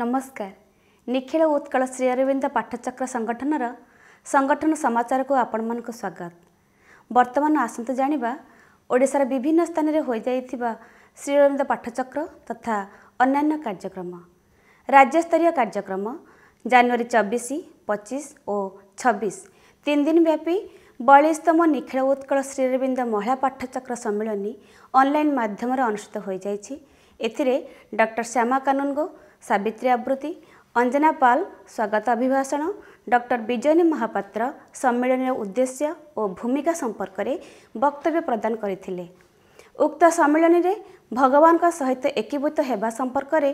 ନମସ୍କାର ନିଖିଳ ଉତ୍କଳ ଶ୍ରୀ ଅରବିନ୍ଦ ପାଠଚକ୍ର ସଂଗଠନର ସଂଗଠନ ସମାଚାରକୁ ଆପଣମାନଙ୍କୁ ସ୍ୱାଗତ ବର୍ତ୍ତମାନ ଆସନ୍ତୁ ଜାଣିବା ଓଡ଼ିଶାର ବିଭିନ୍ନ ସ୍ଥାନରେ ହୋଇଯାଇଥିବା ଶ୍ରୀ ଅରବିନ୍ଦ ପାଠଚକ୍ର ତଥା ଅନ୍ୟାନ୍ୟ କାର୍ଯ୍ୟକ୍ରମ ରାଜ୍ୟସ୍ତରୀୟ କାର୍ଯ୍ୟକ୍ରମ ଜାନୁଆରୀ ଚବିଶ ପଚିଶ ଓ ଛବିଶ ତିନି ଦିନ ବ୍ୟାପୀ ବୟାଳିଶତମ ନିଖିଳ ଉତ୍କଳ ଶ୍ରୀ ଅରବିନ୍ଦ ମହିଳା ପାଠଚକ୍ର ସମ୍ମିଳନୀ ଅନଲାଇନ୍ ମାଧ୍ୟମରେ ଅନୁଷ୍ଠିତ ହୋଇଯାଇଛି ଏଥିରେ ଡକ୍ଟର ଶ୍ୟାମା କାନୁନଗୋ ସାବିତ୍ରୀ ଆବୃତ୍ତି ଅଞ୍ଜନା ପାଲ ସ୍ୱାଗତ ଅଭିଭାଷଣ ଡକ୍ଟର ବିଜୟନୀ ମହାପାତ୍ର ସମ୍ମିଳନୀର ଉଦ୍ଦେଶ୍ୟ ଓ ଭୂମିକା ସମ୍ପର୍କରେ ବକ୍ତବ୍ୟ ପ୍ରଦାନ କରିଥିଲେ ଉକ୍ତ ସମ୍ମିଳନୀରେ ଭଗବାନଙ୍କ ସହିତ ଏକୀଭୂତ ହେବା ସମ୍ପର୍କରେ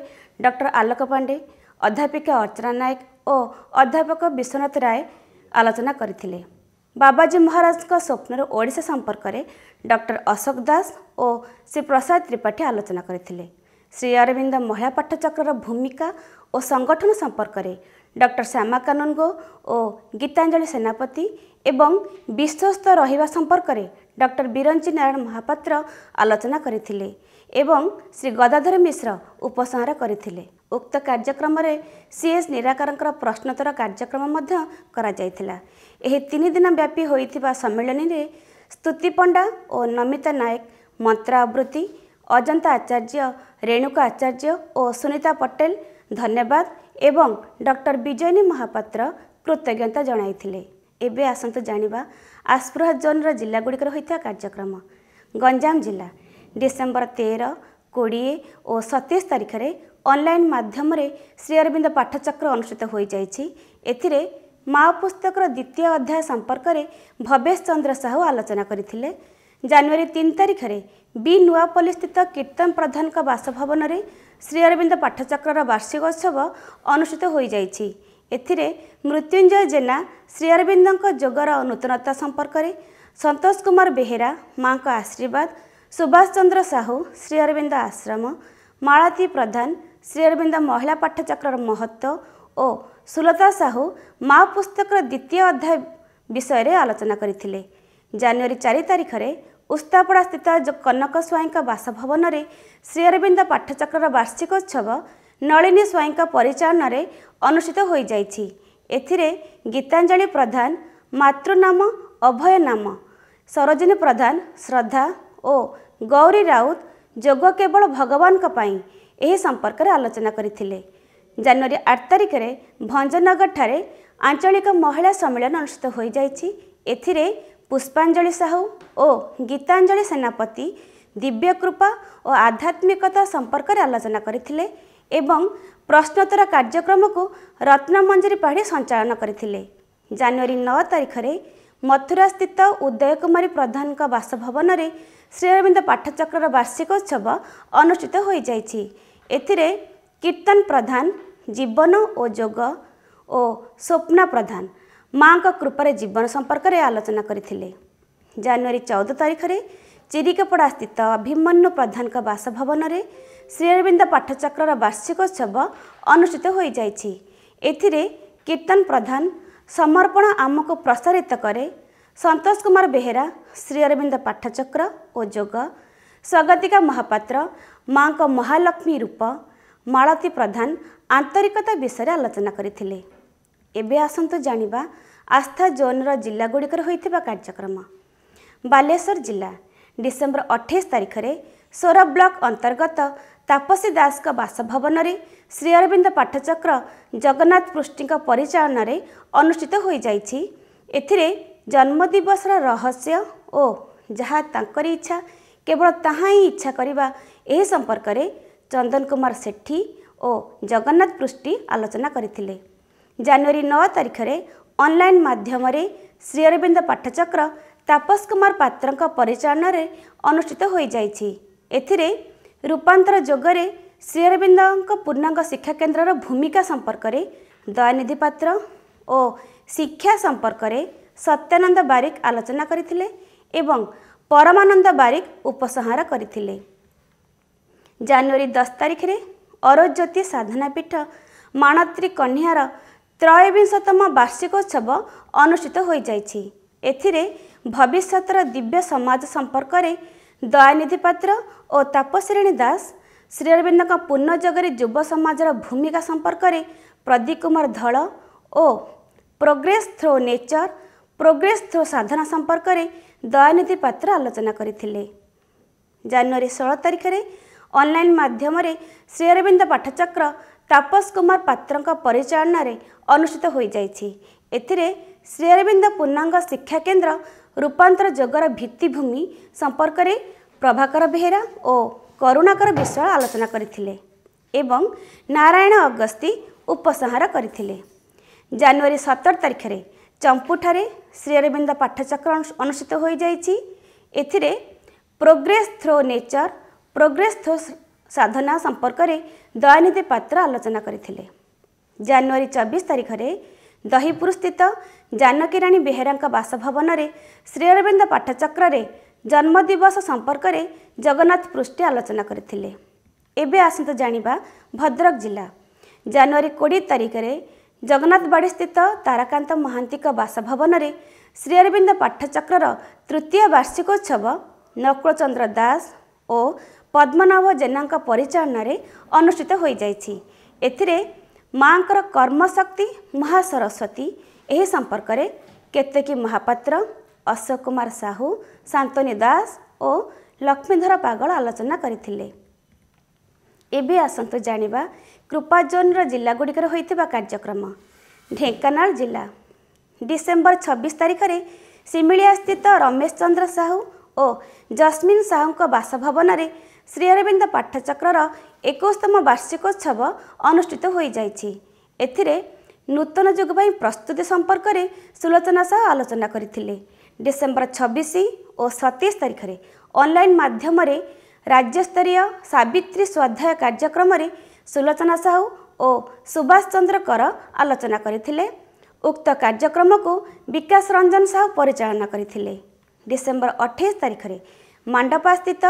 ଡକ୍ଟର ଆଲୋକ ପାଣ୍ଡେ ଅଧ୍ୟାପିକା ଅର୍ଚ୍ଚନା ନାୟକ ଓ ଅଧ୍ୟାପକ ବିଶ୍ୱନାଥ ରାୟ ଆଲୋଚନା କରିଥିଲେ ବାବାଜୀ ମହାରାଜଙ୍କ ସ୍ୱପ୍ନର ଓଡ଼ିଶା ସମ୍ପର୍କରେ ଡକ୍ଟର ଅଶୋକ ଦାସ ଓ ଶ୍ରୀ ପ୍ରସାଦ ତ୍ରିପାଠୀ ଆଲୋଚନା କରିଥିଲେ ଶ୍ରୀ ଅରବିନ୍ଦ ମହିଳା ପାଠଚକ୍ରର ଭୂମିକା ଓ ସଂଗଠନ ସମ୍ପର୍କରେ ଡକ୍ଟର ଶ୍ୟାମା କାନୁନଗୋ ଓ ଗୀତାଞ୍ଜଳି ସେନାପତି ଏବଂ ବିଶ୍ୱସ୍ତ ରହିବା ସମ୍ପର୍କରେ ଡକ୍ଟର ବିରଞ୍ଜି ନାରାୟଣ ମହାପାତ୍ର ଆଲୋଚନା କରିଥିଲେ ଏବଂ ଶ୍ରୀ ଗଦାଧର ମିଶ୍ର ଉପସଂହାର କରିଥିଲେ ଉକ୍ତ କାର୍ଯ୍ୟକ୍ରମରେ ସିଏସ୍ ନିରାକାରଙ୍କର ପ୍ରଶ୍ନୋତ୍ତର କାର୍ଯ୍ୟକ୍ରମ ମଧ୍ୟ କରାଯାଇଥିଲା ଏହି ତିନି ଦିନ ବ୍ୟାପୀ ହୋଇଥିବା ସମ୍ମିଳନୀରେ ସ୍ତୁତି ପଣ୍ଡା ଓ ନମିତା ନାୟକ ମନ୍ତ୍ର ଆବୃତ୍ତି ଅଜନ୍ତା ଆଚାର୍ଯ୍ୟ ରେଣୁକା ଆଚାର୍ଯ୍ୟ ଓ ସୁନିତା ପଟେଲ ଧନ୍ୟବାଦ ଏବଂ ଡକ୍ଟର ବିଜୟନୀ ମହାପାତ୍ର କୃତଜ୍ଞତା ଜଣାଇଥିଲେ ଏବେ ଆସନ୍ତୁ ଜାଣିବା ଆସ୍ପୃହା ଜୋନ୍ର ଜିଲ୍ଲାଗୁଡ଼ିକରେ ହୋଇଥିବା କାର୍ଯ୍ୟକ୍ରମ ଗଞ୍ଜାମ ଜିଲ୍ଲା ଡିସେମ୍ବର ତେର କୋଡ଼ିଏ ଓ ସତେଇଶ ତାରିଖରେ ଅନଲାଇନ୍ ମାଧ୍ୟମରେ ଶ୍ରୀଅରବିନ୍ଦ ପାଠଚକ୍ର ଅନୁଷ୍ଠିତ ହୋଇଯାଇଛି ଏଥିରେ ମାଓ ପୁସ୍ତକର ଦ୍ୱିତୀୟ ଅଧ୍ୟାୟ ସମ୍ପର୍କରେ ଭବେଶ ଚନ୍ଦ୍ର ସାହୁ ଆଲୋଚନା କରିଥିଲେ ଜାନୁଆରୀ ତିନି ତାରିଖରେ ବି ନୂଆପଲ୍ଲୀସ୍ଥିତ କୀର୍ତ୍ତନ ପ୍ରଧାନଙ୍କ ବାସଭବନରେ ଶ୍ରୀ ଅରବିନ୍ଦ ପାଠଚକ୍ରର ବାର୍ଷିକୋତ୍ସବ ଅନୁଷ୍ଠିତ ହୋଇଯାଇଛି ଏଥିରେ ମୃତ୍ୟୁଞ୍ଜୟ ଜେନା ଶ୍ରୀ ଅରବିନ୍ଦଙ୍କ ଯୋଗର ନୂତନତା ସମ୍ପର୍କରେ ସନ୍ତୋଷ କୁମାର ବେହେରା ମାଆଙ୍କ ଆଶୀର୍ବାଦ ସୁଭାଷ ଚନ୍ଦ୍ର ସାହୁ ଶ୍ରୀ ଅରବିନ୍ଦ ଆଶ୍ରମ ମାଳତୀ ପ୍ରଧାନ ଶ୍ରୀ ଅରବିନ୍ଦ ମହିଳା ପାଠଚକ୍ରର ମହତ୍ଵ ଓ ସୁଲତା ସାହୁ ମା ପୁସ୍ତକର ଦ୍ୱିତୀୟ ଅଧ୍ୟାୟ ବିଷୟରେ ଆଲୋଚନା କରିଥିଲେ ଜାନୁଆରୀ ଚାରି ତାରିଖରେ ଉସ୍ତାପଡ଼ାସ୍ଥିତ କନକ ସ୍ୱାଇଁଙ୍କ ବାସଭବନରେ ଶ୍ରୀଅରବିନ୍ଦ ପାଠଚକ୍ରର ବାର୍ଷିକ ଉତ୍ସବ ନଳିନୀ ସ୍ୱାଇଁଙ୍କ ପରିଚାଳନାରେ ଅନୁଷ୍ଠିତ ହୋଇଯାଇଛି ଏଥିରେ ଗୀତାଞ୍ଜଳି ପ୍ରଧାନ ମାତୃନାମ ଅଭୟ ନାମ ସରୋଜିନୀ ପ୍ରଧାନ ଶ୍ରଦ୍ଧା ଓ ଗୌରୀ ରାଉତ ଯୋଗ କେବଳ ଭଗବାନଙ୍କ ପାଇଁ ଏହି ସମ୍ପର୍କରେ ଆଲୋଚନା କରିଥିଲେ ଜାନୁଆରୀ ଆଠ ତାରିଖରେ ଭଞ୍ଜନଗରଠାରେ ଆଞ୍ଚଳିକ ମହିଳା ସମ୍ମିଳନୀ ଅନୁଷ୍ଠିତ ହୋଇଯାଇଛି ଏଥିରେ ପୁଷ୍ପାଞ୍ଜଳି ସାହୁ ଓ ଗୀତାଞ୍ଜଳି ସେନାପତି ଦିବ୍ୟ କୃପା ଓ ଆଧ୍ୟାତ୍ମିକତା ସମ୍ପର୍କରେ ଆଲୋଚନା କରିଥିଲେ ଏବଂ ପ୍ରଶ୍ନୋତ୍ତର କାର୍ଯ୍ୟକ୍ରମକୁ ରତ୍ନମଞ୍ଜରୀ ପାଢ଼ୀ ସଞ୍ଚାଳନ କରିଥିଲେ ଜାନୁଆରୀ ନଅ ତାରିଖରେ ମଥୁରାସ୍ଥିତ ଉଦୟ କୁମାରୀ ପ୍ରଧାନଙ୍କ ବାସଭବନରେ ଶ୍ରୀରବିନ୍ଦ ପାଠଚକ୍ରର ବାର୍ଷିକ ଉତ୍ସବ ଅନୁଷ୍ଠିତ ହୋଇଯାଇଛି ଏଥିରେ କୀର୍ତ୍ତନ ପ୍ରଧାନ ଜୀବନ ଓ ଯୋଗ ଓ ସ୍ୱପ୍ନା ପ୍ରଧାନ ମାଆଙ୍କ କୃପାରେ ଜୀବନ ସମ୍ପର୍କରେ ଆଲୋଚନା କରିଥିଲେ ଜାନୁଆରୀ ଚଉଦ ତାରିଖରେ ଚିରିକପଡ଼ା ସ୍ଥିତ ଅଭିମନ୍ୟୁ ପ୍ରଧାନଙ୍କ ବାସଭବନରେ ଶ୍ରୀଅରବିନ୍ଦ ପାଠଚକ୍ରର ବାର୍ଷିକୋତ୍ସବ ଅନୁଷ୍ଠିତ ହୋଇଯାଇଛି ଏଥିରେ କୀର୍ତ୍ତନ ପ୍ରଧାନ ସମର୍ପଣ ଆମକୁ ପ୍ରସାରିତ କରେ ସନ୍ତୋଷ କୁମାର ବେହେରା ଶ୍ରୀଅରବିନ୍ଦ ପାଠଚକ୍ର ଓ ଯୋଗ ସ୍ୱାଗତିକା ମହାପାତ୍ର ମାଆଙ୍କ ମହାଲକ୍ଷ୍ମୀ ରୂପ ମାଳତୀ ପ୍ରଧାନ ଆନ୍ତରିକତା ବିଷୟରେ ଆଲୋଚନା କରିଥିଲେ ଏବେ ଆସନ୍ତୁ ଜାଣିବା ଆସ୍ଥା ଜୋନ୍ର ଜିଲ୍ଲାଗୁଡ଼ିକରେ ହୋଇଥିବା କାର୍ଯ୍ୟକ୍ରମ ବାଲେଶ୍ୱର ଜିଲ୍ଲା ଡିସେମ୍ବର ଅଠେଇଶ ତାରିଖରେ ସୋର ବ୍ଲକ ଅନ୍ତର୍ଗତ ତାପସୀ ଦାସଙ୍କ ବାସଭବନରେ ଶ୍ରୀ ଅରବିନ୍ଦ ପାଠଚକ୍ର ଜଗନ୍ନାଥ ପୃଷ୍ଟିଙ୍କ ପରିଚାଳନାରେ ଅନୁଷ୍ଠିତ ହୋଇଯାଇଛି ଏଥିରେ ଜନ୍ମଦିବସର ରହସ୍ୟ ଓ ଯାହା ତାଙ୍କରି ଇଚ୍ଛା କେବଳ ତାହା ହିଁ ଇଚ୍ଛା କରିବା ଏହି ସମ୍ପର୍କରେ ଚନ୍ଦନ କୁମାର ସେଠୀ ଓ ଜଗନ୍ନାଥ ପୃଷ୍ଟି ଆଲୋଚନା କରିଥିଲେ ଜାନୁଆରୀ ନଅ ତାରିଖରେ ଅନଲାଇନ୍ ମାଧ୍ୟମରେ ଶ୍ରୀ ଅରବିନ୍ଦ ପାଠଚକ୍ର ତାପସ କୁମାର ପାତ୍ରଙ୍କ ପରିଚାଳନାରେ ଅନୁଷ୍ଠିତ ହୋଇଯାଇଛି ଏଥିରେ ରୂପାନ୍ତର ଯୋଗରେ ଶ୍ରୀ ଅରବିନ୍ଦଙ୍କ ପୂର୍ଣ୍ଣାଙ୍ଗ ଶିକ୍ଷା କେନ୍ଦ୍ରର ଭୂମିକା ସମ୍ପର୍କରେ ଦୟାନିଧି ପାତ୍ର ଓ ଶିକ୍ଷା ସମ୍ପର୍କରେ ସତ୍ୟାନନ୍ଦ ବାରିକ ଆଲୋଚନା କରିଥିଲେ ଏବଂ ପରମାନନ୍ଦ ବାରିକ ଉପସଂହାର କରିଥିଲେ ଜାନୁଆରୀ ଦଶ ତାରିଖରେ ଅରଜ୍ୟୋତି ସାଧନା ପୀଠ ମାଣତ୍ରୀ କହ୍ନିଆର ତ୍ରୟୋବିଂଶତମ ବାର୍ଷିକୋତ୍ସବ ଅନୁଷ୍ଠିତ ହୋଇଯାଇଛି ଏଥିରେ ଭବିଷ୍ୟତର ଦିବ୍ୟ ସମାଜ ସମ୍ପର୍କରେ ଦୟାନିଧି ପାତ୍ର ଓ ତାପସିରିଣୀ ଦାସ ଶ୍ରୀ ଅରବିନ୍ଦଙ୍କ ପୂର୍ଣ୍ଣ ଯୁଗରେ ଯୁବ ସମାଜର ଭୂମିକା ସମ୍ପର୍କରେ ପ୍ରଦୀପ କୁମାର ଧଳ ଓ progress through nature progress through Sadhana ସମ୍ପର୍କରେ ଦୟାନିଧି ପାତ୍ର ଆଲୋଚନା କରିଥିଲେ ଜାନୁଆରୀ ଷୋହଳ ତାରିଖରେ ଅନଲାଇନ୍ ମାଧ୍ୟମରେ ଶ୍ରୀ ଅରବିନ୍ଦ ପାଠଚକ୍ର ତାପସ କୁମାର ପାତ୍ରଙ୍କ ପରିଚାଳନାରେ ଅନୁଷ୍ଠିତ ହୋଇଯାଇଛି ଏଥିରେ ଶ୍ରୀଅରବିନ୍ଦ ପୂର୍ଣ୍ଣାଙ୍ଗ ଶିକ୍ଷା କେନ୍ଦ୍ର ରୂପାନ୍ତର ଯୋଗର ଭିତ୍ତିଭୂମି ସମ୍ପର୍କରେ ପ୍ରଭାକର ବେହେରା ଓ କରୁଣାକର ବିଶ୍ୱାଳ ଆଲୋଚନା କରିଥିଲେ ଏବଂ ନାରାୟଣ ଅଗସ୍ତି ଉପସଂହାର କରିଥିଲେ ଜାନୁଆରୀ ସତର ତାରିଖରେ ଚମ୍ପୁଠାରେ ଶ୍ରୀଅରବିନ୍ଦ ପାଠଚକ୍ର ଅନୁଷ୍ଠିତ ହୋଇଯାଇଛି ଏଥିରେ progress through nature progress through Sadhana ସମ୍ପର୍କରେ ଦୟାନିଧି ପାତ୍ର ଆଲୋଚନା କରିଥିଲେ ଜାନୁଆରୀ ଚବିଶ ତାରିଖରେ ଦହିପୁରସ୍ଥିତ ଜାନକୀରାଣୀ ବେହେରାଙ୍କ ବାସଭବନରେ ଶ୍ରୀଅରବିନ୍ଦ ପାଠଚକ୍ରରେ ଜନ୍ମଦିବସ ସମ୍ପର୍କରେ ଜଗନ୍ନାଥ ପୃଷ୍ଟି ଆଲୋଚନା କରିଥିଲେ ଏବେ ଆସନ୍ତୁ ଜାଣିବା ଭଦ୍ରକ ଜିଲ୍ଲା ଜାନୁଆରୀ କୋଡ଼ିଏ ତାରିଖରେ ଜଗନ୍ନାଥବାଡ଼ିସ୍ଥିତ ତାରାକାନ୍ତ ମହାନ୍ତିଙ୍କ ବାସଭବନରେ ଶ୍ରୀଅରବିନ୍ଦ ପାଠଚକ୍ରର ତୃତୀୟ ବାର୍ଷିକୋତ୍ସବ ନକୁଳଚନ୍ଦ୍ର ଦାସ ଓ ପଦ୍ମନାଭ ଜେନାଙ୍କ ପରିଚାଳନାରେ ଅନୁଷ୍ଠିତ ହୋଇଯାଇଛି ଏଥିରେ ମାଆଙ୍କର କର୍ମଶକ୍ତି ମହା ସରସ୍ୱତୀ ଏହି ସମ୍ପର୍କରେ କେତେକୀ ମହାପାତ୍ର ଅଶୋକ କୁମାର ସାହୁ ଶାନ୍ତନୀ ଦାସ ଓ ଲକ୍ଷ୍ମୀଧର ପାଗଳ ଆଲୋଚନା କରିଥିଲେ ଏବେ ଆସନ୍ତୁ ଜାଣିବା କୃପା ଜୋନ୍ର ଜିଲ୍ଲାଗୁଡ଼ିକରେ ହୋଇଥିବା କାର୍ଯ୍ୟକ୍ରମ ଢେଙ୍କାନାଳ ଜିଲ୍ଲା ଡିସେମ୍ବର ଛବିଶ ତାରିଖରେ ସିମିଳିଆସ୍ଥିତ ରମେଶ ଚନ୍ଦ୍ର ସାହୁ ଓ ଜସ୍ମିନ୍ ସାହୁଙ୍କ ବାସଭବନରେ ଶ୍ରୀ ଅରବିନ୍ଦ ପାଠଚକ୍ରର ଏକୋଇଶତମ ବାର୍ଷିକୋତ୍ସବ ଅନୁଷ୍ଠିତ ହୋଇଯାଇଛି ଏଥିରେ ନୂତନ ଯୁଗ ପାଇଁ ପ୍ରସ୍ତୁତି ସମ୍ପର୍କରେ ସୁଲୋଚନା ସହ ଆଲୋଚନା କରିଥିଲେ ଡିସେମ୍ବର ଛବିଶ ଓ ସତେଇଶ ତାରିଖରେ ଅନଲାଇନ୍ ମାଧ୍ୟମରେ ରାଜ୍ୟସ୍ତରୀୟ ସାବିତ୍ରୀ ସ୍ୱାଧ୍ୟାୟ କାର୍ଯ୍ୟକ୍ରମରେ ସୁଲୋଚନା ସାହୁ ଓ ସୁଭାଷ ଚନ୍ଦ୍ର କର ଆଲୋଚନା କରିଥିଲେ ଉକ୍ତ କାର୍ଯ୍ୟକ୍ରମକୁ ବିକାଶ ରଞ୍ଜନ ସାହୁ ପରିଚାଳନା କରିଥିଲେ ଡିସେମ୍ବର ଅଠେଇଶ ତାରିଖରେ ମାଣ୍ଡପାସ୍ଥିତ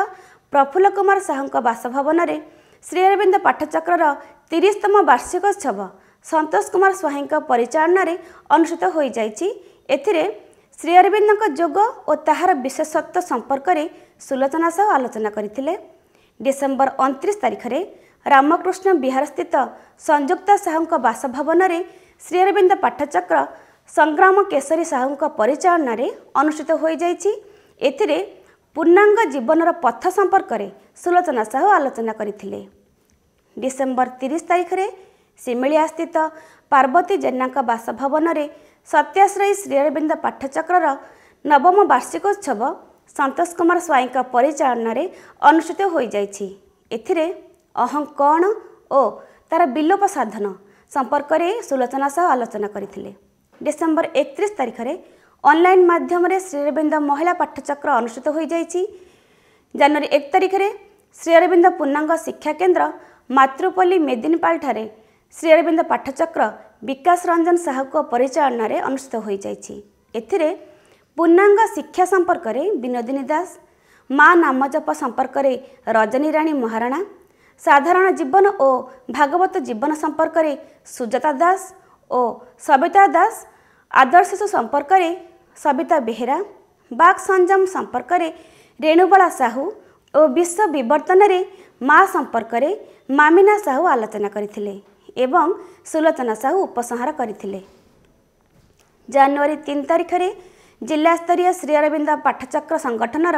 ପ୍ରଫୁଲ୍ଲ କୁମାର ସାହୁଙ୍କ ବାସଭବନରେ ଶ୍ରୀଅରବିନ୍ଦ ପାଠଚକ୍ରର ତିରିଶତମ ବାର୍ଷିକ ଉତ୍ସବ ସନ୍ତୋଷ କୁମାର ସ୍ୱାଇଁଙ୍କ ପରିଚାଳନାରେ ଅନୁଷ୍ଠିତ ହୋଇଯାଇଛି ଏଥିରେ ଶ୍ରୀଅରବିନ୍ଦଙ୍କ ଯୋଗ ଓ ତାହାର ବିଶେଷତ୍ୱ ସମ୍ପର୍କରେ ସୁଲୋଚନା ସହ ଆଲୋଚନା କରିଥିଲେ ଡିସେମ୍ବର ଅଣତିରିଶ ତାରିଖରେ ରାମକୃଷ୍ଣ ବିହାରସ୍ଥିତ ସଂଯୁକ୍ତ ସାହୁଙ୍କ ବାସଭବନରେ ଶ୍ରୀଅରବିନ୍ଦ ପାଠଚକ୍ର ସଂଗ୍ରାମ କେଶରୀ ସାହୁଙ୍କ ପରିଚାଳନାରେ ଅନୁଷ୍ଠିତ ହୋଇଯାଇଛି ଏଥିରେ ପୂର୍ଣ୍ଣାଙ୍ଗ ଜୀବନର ପଥ ସମ୍ପର୍କରେ ସୁଲୋଚନା ସାହୁ ଆଲୋଚନା କରିଥିଲେ ଡିସେମ୍ବର ତିରିଶ ତାରିଖରେ ସିମିଳିଆସ୍ଥିତ ପାର୍ବତୀ ଜେନାଙ୍କ ବାସଭବନରେ ସତ୍ୟାଶ୍ରୟୀ ଶ୍ରୀଅରବିନ୍ଦ ପାଠଚକ୍ରର ନବମ ବାର୍ଷିକୋତ୍ସବ ସନ୍ତୋଷ କୁମାର ସ୍ୱାଇଁଙ୍କ ପରିଚାଳନାରେ ଅନୁଷ୍ଠିତ ହୋଇଯାଇଛି ଏଥିରେ ଅହଂ କ'ଣ ଓ ତା'ର ବିଲୋପ ସାଧନ ସମ୍ପର୍କରେ ସୁଲୋଚନା ସହ ଆଲୋଚନା କରିଥିଲେ ଡିସେମ୍ବର ଏକତିରିଶ ତାରିଖରେ ଅନଲାଇନ୍ ମାଧ୍ୟମରେ ଶ୍ରୀଅରବିନ୍ଦ ମହିଳା ପାଠ୍ୟଚକ୍ର ଅନୁଷ୍ଠିତ ହୋଇଯାଇଛି ଜାନୁଆରୀ ଏକ ତାରିଖରେ ଶ୍ରୀଅରବିନ୍ଦ ପୂର୍ଣ୍ଣାଙ୍ଗ ଶିକ୍ଷା କେନ୍ଦ୍ର ମାତୃପଲ୍ଲୀ ମେଦିନପାଳଠାରେ ଶ୍ରୀଅରବିନ୍ଦ ପାଠ୍ୟଚକ୍ର ବିକାଶ ରଞ୍ଜନ ସାହୁଙ୍କ ପରିଚାଳନାରେ ଅନୁଷ୍ଠିତ ହୋଇଯାଇଛି ଏଥିରେ ପୂର୍ଣ୍ଣାଙ୍ଗ ଶିକ୍ଷା ସମ୍ପର୍କରେ ବିନୋଦିନୀ ଦାସ ମା ନାମଜପ ସମ୍ପର୍କରେ ରଜନୀ ରାଣୀ ମହାରଣା ସାଧାରଣ ଜୀବନ ଓ ଭାଗବତ ଜୀବନ ସମ୍ପର୍କରେ ସୁଜାତା ଦାସ ଓ ସବିତା ଦାସ ଆଦର୍ଶ ଶିଶୁ ସମ୍ପର୍କରେ ସବିତା ବେହେରା ବାକ୍ ସଂଯମ ସମ୍ପର୍କରେ ରେଣୁବଳା ସାହୁ ଓ ବିଶ୍ୱ ବିବର୍ତ୍ତନରେ ମା ସମ୍ପର୍କରେ ମାମିନା ସାହୁ ଆଲୋଚନା କରିଥିଲେ ଏବଂ ସୁଲୋଚନା ସାହୁ ଉପସଂହାର କରିଥିଲେ ଜାନୁଆରୀ ତିନି ତାରିଖରେ ଜିଲ୍ଲାସ୍ତରୀୟ ଶ୍ରୀ ଅରବିନ୍ଦ ପାଠଚକ୍ର ସଂଗଠନର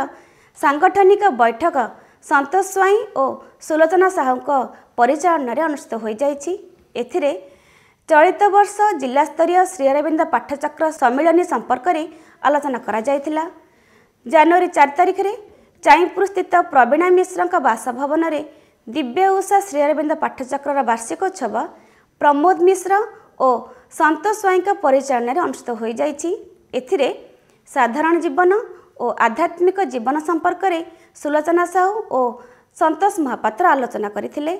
ସାଂଗଠନିକ ବୈଠକ ସନ୍ତୋଷ ସ୍ୱାଇଁ ଓ ସୁଲୋଚନା ସାହୁଙ୍କ ପରିଚାଳନାରେ ଅନୁଷ୍ଠିତ ହୋଇଯାଇଛି ଏଥିରେ ଚଳିତ ବର୍ଷ ଜିଲ୍ଲାସ୍ତରୀୟ ଶ୍ରୀଅରବିନ୍ଦ ପାଠଚକ୍ର ସମ୍ମିଳନୀ ସମ୍ପର୍କରେ ଆଲୋଚନା କରାଯାଇଥିଲା ଜାନୁଆରୀ ଚାରି ତାରିଖରେ ଚାଇପୁର ସ୍ଥିତ ପ୍ରବୀଣା ମିଶ୍ରଙ୍କ ବାସଭବନରେ ଦିବ୍ୟ ଉଷା ଶ୍ରୀଅରବିନ୍ଦ ପାଠଚକ୍ରର ବାର୍ଷିକୋତ୍ସବ ପ୍ରମୋଦ ମିଶ୍ର ଓ ସନ୍ତୋଷ ସ୍ୱାଇଁଙ୍କ ପରିଚାଳନାରେ ଅନୁଷ୍ଠିତ ହୋଇଯାଇଛି ଏଥିରେ ସାଧାରଣ ଜୀବନ ଓ ଆଧ୍ୟାତ୍ମିକ ଜୀବନ ସମ୍ପର୍କରେ ସୁଲୋଚନା ସାହୁ ଓ ସନ୍ତୋଷ ମହାପାତ୍ର ଆଲୋଚନା କରିଥିଲେ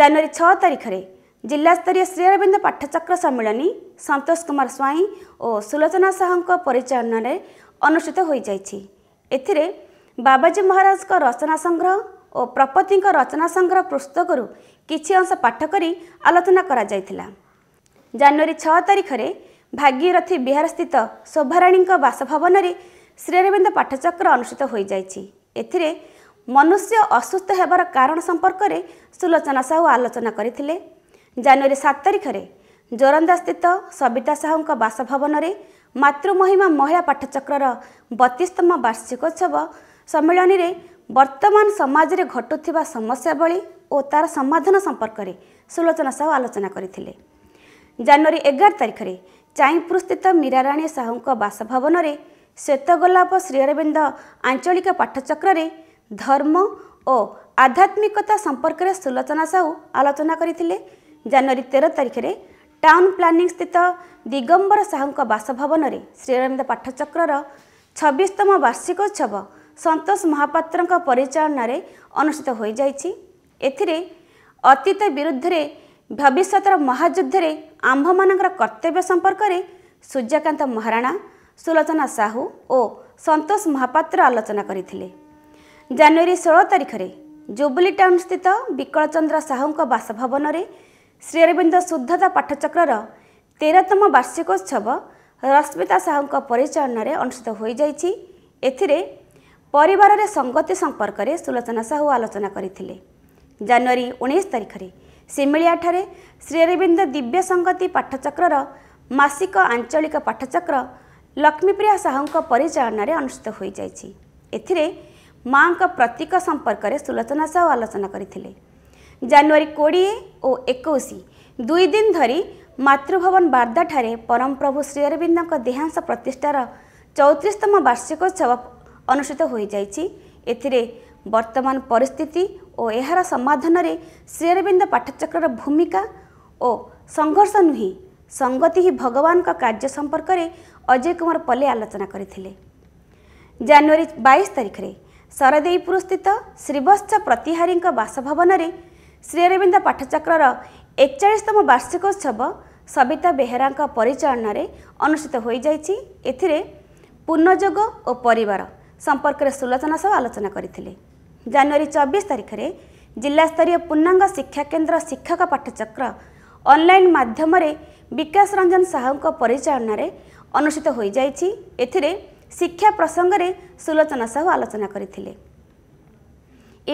ଜାନୁଆରୀ ଛଅ ତାରିଖରେ ଜିଲ୍ଲାସ୍ତରୀୟ ଶ୍ରୀଅରବିନ୍ଦ ପାଠଚକ୍ର ସମ୍ମିଳନୀ ସନ୍ତୋଷ କୁମାର ସ୍ୱାଇଁ ଓ ସୁଲୋଚନା ସାହୁଙ୍କ ପରିଚାଳନାରେ ଅନୁଷ୍ଠିତ ହୋଇଯାଇଛି ଏଥିରେ ବାବାଜୀ ମହାରାଜଙ୍କ ରଚନା ସଂଗ୍ରହ ଓ ପ୍ରପତିଙ୍କ ରଚନା ସଂଗ୍ରହ ପୁସ୍ତକରୁ କିଛି ଅଂଶ ପାଠ କରି ଆଲୋଚନା କରାଯାଇଥିଲା ଜାନୁଆରୀ ଛଅ ତାରିଖରେ ବିହାର ସ୍ଥିତ ଶୋଭାରାଣୀଙ୍କ ବାସଭବନରେ ଶ୍ରୀରବିନ୍ଦ ପାଠଚକ୍ର ଅନୁଷ୍ଠିତ ହୋଇଯାଇଛି ଏଥିରେ ମନୁଷ୍ୟ ଅସୁସ୍ଥ ହେବାର କାରଣ ସମ୍ପର୍କରେ ସୁଲୋଚନା ସାହୁ ଆଲୋଚନା କରିଥିଲେ ଜାନୁଆରୀ ସାତ ତାରିଖରେ ଜୋରନ୍ଦାସ୍ଥିତ ସବିତା ସାହୁଙ୍କ ବାସଭବନରେ ମାତୃମହିମା ମହିଳା ପାଠଚକ୍ରର ବତିଶତମ ବାର୍ଷିକୋତ୍ସବ ସମ୍ମିଳନୀରେ ବର୍ତ୍ତମାନ ସମାଜରେ ଘଟୁଥିବା ସମସ୍ୟାବଳୀ ଓ ତା'ର ସମାଧାନ ସମ୍ପର୍କରେ ସୁଲୋଚନା ସାହୁ ଆଲୋଚନା କରିଥିଲେ ଜାନୁଆରୀ ଏଗାର ତାରିଖରେ ଚାଇପୁରସ୍ଥିତ ମୀରାରାଣୀ ସାହୁଙ୍କ ବାସଭବନରେ ଶ୍ୱେତଗୋଲାପ ଶ୍ରୀଅରବିନ୍ଦ ଆଞ୍ଚଳିକ ପାଠଚକ୍ରରେ ଧର୍ମ ଓ ଆଧ୍ୟାତ୍ମିକତା ସମ୍ପର୍କରେ ସୁଲୋଚନା ସାହୁ ଆଲୋଚନା କରିଥିଲେ ଜାନୁଆରୀ ତେର ତାରିଖରେ ଟାଉନ୍ ପ୍ଲାନିଂ ସ୍ଥିତ ଦିଗମ୍ବର ସାହୁଙ୍କ ବାସଭବନରେ ଶ୍ରୀଅରବିନ୍ଦ ପାଠଚକ୍ରର ଛବିଶତମ ବାର୍ଷିକୋତ୍ସବ ସନ୍ତୋଷ ମହାପାତ୍ରଙ୍କ ପରିଚାଳନାରେ ଅନୁଷ୍ଠିତ ହୋଇଯାଇଛି ଏଥିରେ ଅତୀତ ବିରୁଦ୍ଧରେ ଭବିଷ୍ୟତର ମହାଯୁଦ୍ଧରେ ଆମ୍ଭମାନଙ୍କର କର୍ତ୍ତବ୍ୟ ସମ୍ପର୍କରେ ସୂର୍ଯ୍ୟକାନ୍ତ ମହାରାଣା ସୁଲୋଚନା ସାହୁ ଓ ସନ୍ତୋଷ ମହାପାତ୍ର ଆଲୋଚନା କରିଥିଲେ ଜାନୁଆରୀ ଷୋହଳ ତାରିଖରେ ଜୁବୁଲି ଟାଉନ୍ ସ୍ଥିତ ବିକଳଚନ୍ଦ୍ର ସାହୁଙ୍କ ବାସଭବନରେ ଶ୍ରୀଅରବିନ୍ଦ ଶୁଦ୍ଧତା ପାଠଚକ୍ରର ତେରତମ ବାର୍ଷିକୋତ୍ସବ ରଶ୍ମିତା ସାହୁଙ୍କ ପରିଚାଳନାରେ ଅନୁଷ୍ଠିତ ହୋଇଯାଇଛି ଏଥିରେ ପରିବାରରେ ସଙ୍ଗତି ସମ୍ପର୍କରେ ସୁଲୋଚନା ସାହୁ ଆଲୋଚନା କରିଥିଲେ ଜାନୁଆରୀ ଉଣେଇଶ ତାରିଖରେ ସିମିଳିଆଠାରେ ଶ୍ରୀଅରବିନ୍ଦ ଦିବ୍ୟ ସଙ୍ଗତି ପାଠଚକ୍ରର ମାସିକ ଆଞ୍ଚଳିକ ପାଠଚକ୍ର ଲକ୍ଷ୍ମୀପ୍ରିୟା ସାହୁଙ୍କ ପରିଚାଳନାରେ ଅନୁଷ୍ଠିତ ହୋଇଯାଇଛି ଏଥିରେ ମାଆଙ୍କ ପ୍ରତୀକ ସମ୍ପର୍କରେ ସୁଲୋଚନା ସାହୁ ଆଲୋଚନା କରିଥିଲେ ଜାନୁଆରୀ କୋଡ଼ିଏ ଓ ଏକୋଇଶ ଦୁଇ ଦିନ ଧରି ମାତୃଭବନ ବାର୍ଦ୍ଧାଠାରେ ପରମପ୍ରଭୁ ଶ୍ରୀ ଅରବିନ୍ଦଙ୍କ ଦେହାଂଶ ପ୍ରତିଷ୍ଠାର ଚଉତିରିଶତମ ବାର୍ଷିକୋତ୍ସବ ଅନୁଷ୍ଠିତ ହୋଇଯାଇଛି ଏଥିରେ ବର୍ତ୍ତମାନ ପରିସ୍ଥିତି ଓ ଏହାର ସମାଧାନରେ ଶ୍ରୀ ଅରବିନ୍ଦ ପାଠଚକ୍ରର ଭୂମିକା ଓ ସଂଘର୍ଷ ନୁହେଁ ସଙ୍ଗତି ହିଁ ଭଗବାନଙ୍କ କାର୍ଯ୍ୟ ସମ୍ପର୍କରେ ଅଜୟ କୁମାର ପଲ୍ଲେ ଆଲୋଚନା କରିଥିଲେ ଜାନୁଆରୀ ବାଇଶ ତାରିଖରେ ସରଦେଇପୁରସ୍ଥିତ ଶ୍ରୀବତ୍ସ ପ୍ରତିହାରୀଙ୍କ ବାସଭବନରେ ଶ୍ରୀ ଅରବିନ୍ଦ ପାଠଚକ୍ରର ଏକଚାଳିଶତମ ବାର୍ଷିକୋତ୍ସବ ସବିତା ବେହେରାଙ୍କ ପରିଚାଳନାରେ ଅନୁଷ୍ଠିତ ହୋଇଯାଇଛି ଏଥିରେ ପୂର୍ଣ୍ଣଯୋଗ ଓ ପରିବାର ସମ୍ପର୍କରେ ସୁଲୋଚନା ସହ ଆଲୋଚନା କରିଥିଲେ ଜାନୁଆରୀ ଚବିଶ ତାରିଖରେ ଜିଲ୍ଲାସ୍ତରୀୟ ପୂର୍ଣ୍ଣାଙ୍ଗ ଶିକ୍ଷାକେନ୍ଦ୍ର ଶିକ୍ଷକ ପାଠଚକ୍ର ଅନଲାଇନ୍ ମାଧ୍ୟମରେ ବିକାଶ ରଞ୍ଜନ ସାହୁଙ୍କ ପରିଚାଳନାରେ ଅନୁଷ୍ଠିତ ହୋଇଯାଇଛି ଏଥିରେ ଶିକ୍ଷା ପ୍ରସଙ୍ଗରେ ସୁଲୋଚନା ସାହୁ ଆଲୋଚନା କରିଥିଲେ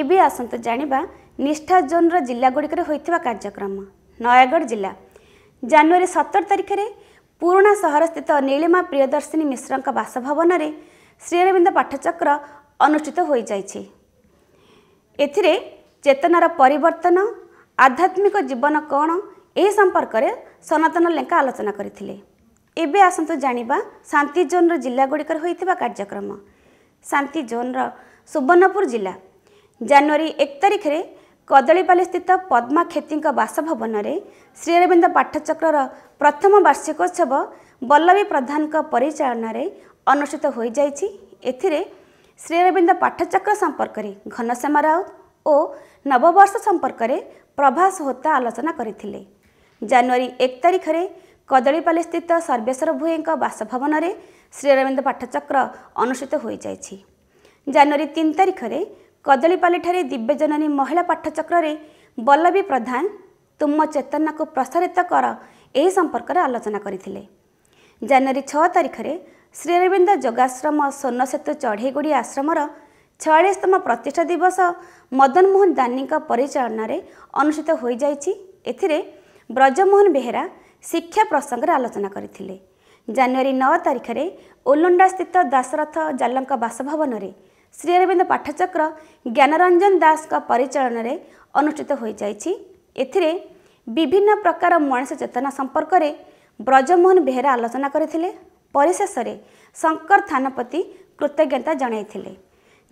ଏବେ ଆସନ୍ତୁ ଜାଣିବା ନିଷ୍ଠା ଜୋନ୍ର ଜିଲ୍ଲା ଗୁଡ଼ିକରେ ହୋଇଥିବା କାର୍ଯ୍ୟକ୍ରମ ନୟାଗଡ଼ ଜିଲ୍ଲା ଜାନୁଆରୀ ସତର ତାରିଖରେ ପୁରୁଣା ସହରସ୍ଥିତ ନୀଳିମା ପ୍ରିୟଦର୍ଶିନୀ ମିଶ୍ରଙ୍କ ବାସଭବନରେ ଶ୍ରୀଅରବିନ୍ଦ ପାଠଚକ୍ର ଅନୁଷ୍ଠିତ ହୋଇଯାଇଛି ଏଥିରେ ଚେତନାର ପରିବର୍ତ୍ତନ ଆଧ୍ୟାତ୍ମିକ ଜୀବନ କ'ଣ ଏହି ସମ୍ପର୍କରେ ସନାତନ ଲେଙ୍କା ଆଲୋଚନା କରିଥିଲେ ଏବେ ଆସନ୍ତୁ ଜାଣିବା ଶାନ୍ତି ଜୋନ୍ର ଜିଲ୍ଲା ଗୁଡ଼ିକରେ ହୋଇଥିବା କାର୍ଯ୍ୟକ୍ରମ ଶାନ୍ତି ଜୋନ୍ର ସୁବର୍ଣ୍ଣପୁର ଜିଲ୍ଲା ଜାନୁଆରୀ ଏକ ତାରିଖରେ କଦଳୀପାଲିସ୍ଥିତ ପଦ୍ମା କ୍ଷେତ୍ରୀଙ୍କ ବାସଭବନରେ ଶ୍ରୀଅରବିନ୍ଦ ପାଠଚକ୍ରର ପ୍ରଥମ ବାର୍ଷିକୋତ୍ସବ ବଲ୍ଲଭୀ ପ୍ରଧାନଙ୍କ ପରିଚାଳନାରେ ଅନୁଷ୍ଠିତ ହୋଇଯାଇଛି ଏଥିରେ ଶ୍ରୀଅରବିନ୍ଦ ପାଠଚକ୍ର ସମ୍ପର୍କରେ ଘନଶ୍ୟାମ ରାଉତ ଓ ନବବର୍ଷ ସମ୍ପର୍କରେ ପ୍ରଭାସ ହୋତା ଆଲୋଚନା କରିଥିଲେ ଜାନୁଆରୀ ଏକ ତାରିଖରେ କଦଳୀପାଲିସ୍ଥିତ ସର୍ବେଶ୍ୱର ଭୂଏଙ୍କ ବାସଭବନରେ ଶ୍ରୀଅରବିନ୍ଦ ପାଠଚକ୍ର ଅନୁଷ୍ଠିତ ହୋଇଯାଇଛି ଜାନୁଆରୀ ତିନି ତାରିଖରେ କଦଳୀପାଲିଠାରେ ଦିବ୍ୟଜନନୀ ମହିଳା ପାଠଚକ୍ରରେ ବଲ୍ଲବୀ ପ୍ରଧାନ ତୁମ ଚେତନାକୁ ପ୍ରସାରିତ କର ଏହି ସମ୍ପର୍କରେ ଆଲୋଚନା କରିଥିଲେ ଜାନୁଆରୀ ଛଅ ତାରିଖରେ ଶ୍ରୀରବିନ୍ଦ ଯୋଗାଶ୍ରମ ସ୍ୱର୍ଣ୍ଣସେତୁ ଚଢ଼େଇଗୁଡ଼ି ଆଶ୍ରମର ଛୟାଳିଶତମ ପ୍ରତିଷ୍ଠା ଦିବସ ମଦନମୋହନ ଦାନୀଙ୍କ ପରିଚାଳନାରେ ଅନୁଷ୍ଠିତ ହୋଇଯାଇଛି ଏଥିରେ ବ୍ରଜମୋହନ ବେହେରା ଶିକ୍ଷା ପ୍ରସଙ୍ଗରେ ଆଲୋଚନା କରିଥିଲେ ଜାନୁଆରୀ ନଅ ତାରିଖରେ ଓଲୁଣ୍ଡାସ୍ଥିତ ଦାଶରଥ ଜାଲଙ୍କ ବାସଭବନରେ ଶ୍ରୀ ଅରବିନ୍ଦ ପାଠଚକ୍ର ଜ୍ଞାନରଞ୍ଜନ ଦାସଙ୍କ ପରିଚାଳନାରେ ଅନୁଷ୍ଠିତ ହୋଇଯାଇଛି ଏଥିରେ ବିଭିନ୍ନ ପ୍ରକାର ମଣିଷ ଚେତନା ସମ୍ପର୍କରେ ବ୍ରଜମୋହନ ବେହେରା ଆଲୋଚନା କରିଥିଲେ ପରିଶେଷରେ ଶଙ୍କର ଥାନପତି କୃତଜ୍ଞତା ଜଣାଇଥିଲେ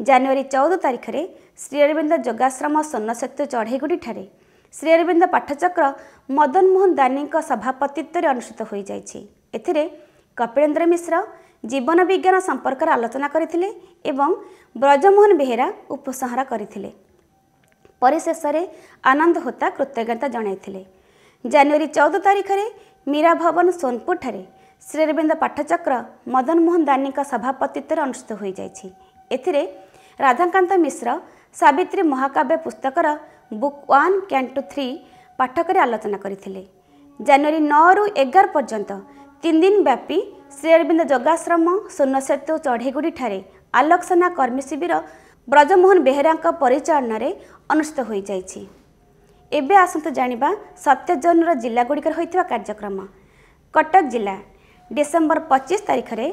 ଜାନୁଆରୀ ଚଉଦ ତାରିଖରେ ଶ୍ରୀ ଅରବିନ୍ଦ ଯୋଗାଶ୍ରମ ସ୍ୱର୍ଣ୍ଣସେତୁ ଚଢ଼େଇଗୁଡ଼ିଠାରେ ଶ୍ରୀ ଅରବିନ୍ଦ ପାଠଚକ୍ର ମଦନମୋହନ ଦାନୀଙ୍କ ସଭାପତିତ୍ୱରେ ଅନୁଷ୍ଠିତ ହୋଇଯାଇଛି ଏଥିରେ କପିଳେନ୍ଦ୍ର ମିଶ୍ର ଜୀବନ ବିଜ୍ଞାନ ସମ୍ପର୍କରେ ଆଲୋଚନା କରିଥିଲେ ଏବଂ ବ୍ରଜମୋହନ ବେହେରା ଉପସଂହାର କରିଥିଲେ ପରିଶେଷରେ ଆନନ୍ଦ ହୋତା କୃତଜ୍ଞତା ଜଣାଇଥିଲେ ଜାନୁଆରୀ ଚଉଦ ତାରିଖରେ ମୀରା ଭବନ ସୋନପୁରଠାରେ ଶ୍ରୀଅରବିନ୍ଦ ପାଠଚକ୍ର ମଦନମୋହନ ଦାନୀଙ୍କ ସଭାପତିତ୍ୱରେ ଅନୁଷ୍ଠିତ ହୋଇଯାଇଛି ଏଥିରେ ରାଧାକାନ୍ତ ମିଶ୍ର ସାବିତ୍ରୀ ମହାକାବ୍ୟ ପୁସ୍ତକର book one canto three ପାଠକରେ ଆଲୋଚନା କରିଥିଲେ ଜାନୁଆରୀ ନଅରୁ ଏଗାର ପର୍ଯ୍ୟନ୍ତ ତିନି ଦିନ ବ୍ୟାପୀ ଶ୍ରୀଅରବିନ୍ଦ ଯୋଗାଶ୍ରମ ସ୍ୱର୍ଣ୍ଣସେତୁ ଚଢ଼େଇଗୁଡ଼ିଠାରେ ଆଲୋକସନା କର୍ମୀ ଶିବିର ବ୍ରଜମୋହନ ବେହେରାଙ୍କ ପରିଚାଳନାରେ ଅନୁଷ୍ଠିତ ହୋଇଯାଇଛି ଏବେ ଆସନ୍ତୁ ଜାଣିବା ସତ୍ୟ ଜୋନ୍ର ଜିଲ୍ଲାଗୁଡ଼ିକରେ ହୋଇଥିବା କାର୍ଯ୍ୟକ୍ରମ କଟକ ଜିଲ୍ଲା ଡିସେମ୍ବର ପଚିଶ ତାରିଖରେ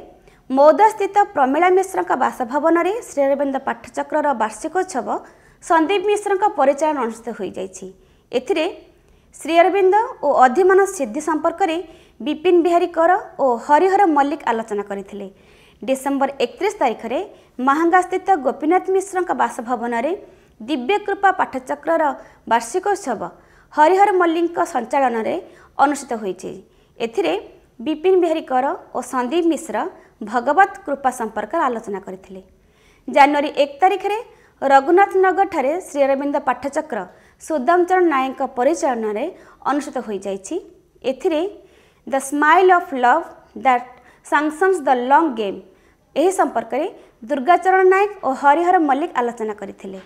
ମୌଦାସ୍ଥିତ ପ୍ରମିଳା ମିଶ୍ରଙ୍କ ବାସଭବନରେ ଶ୍ରୀଅରବିନ୍ଦ ପାଠଚକ୍ରର ବାର୍ଷିକୋତ୍ସବ ସନ୍ଦୀପ ମିଶ୍ରଙ୍କ ପରିଚାଳନା ଅନୁଷ୍ଠିତ ହୋଇଯାଇଛି ଏଥିରେ ଶ୍ରୀଅରବିନ୍ଦ ଓ ଅଧିମାନ ସିଦ୍ଧି ସମ୍ପର୍କରେ ବିପିନ ବିହାରୀ କର ଓ ହରିହର ମଲ୍ଲିକ ଆଲୋଚନା କରିଥିଲେ ଡିସେମ୍ବର ଏକତିରିଶ ତାରିଖରେ ମାହାଙ୍ଗାସ୍ଥିତ ଗୋପୀନାଥ ମିଶ୍ରଙ୍କ ବାସଭବନରେ ଦିବ୍ୟକୃପା ପାଠଚକ୍ରର ବାର୍ଷିକୋତ୍ସବ ହରିହର ମଲ୍ଲିକଙ୍କ ସଞ୍ଚାଳନରେ ଅନୁଷ୍ଠିତ ହୋଇଛି ଏଥିରେ ବିପିନ ବିହାରୀ କର ଓ ସନ୍ଦୀପ ମିଶ୍ର ଭଗବତ କୃପା ସମ୍ପର୍କରେ ଆଲୋଚନା କରିଥିଲେ ଜାନୁଆରୀ ଏକ ତାରିଖରେ ରଘୁନାଥ ନଗରଠାରେ ଶ୍ରୀ ଅରବିନ୍ଦ ପାଠଚକ୍ର ସୁଦାମଚରଣ ନାୟକଙ୍କ ପରିଚାଳନାରେ ଅନୁଷ୍ଠିତ ହୋଇଯାଇଛି ଏଥିରେ the smile of love that ସାଙ୍ଗସନ୍ସ ଦ ଲଙ୍ଗ୍ ଗେମ୍ ଏହି ସମ୍ପର୍କରେ ଦୁର୍ଗାଚରଣ ନାୟକ ଓ ହରିହର ମଲ୍ଲିକ ଆଲୋଚନା କରିଥିଲେ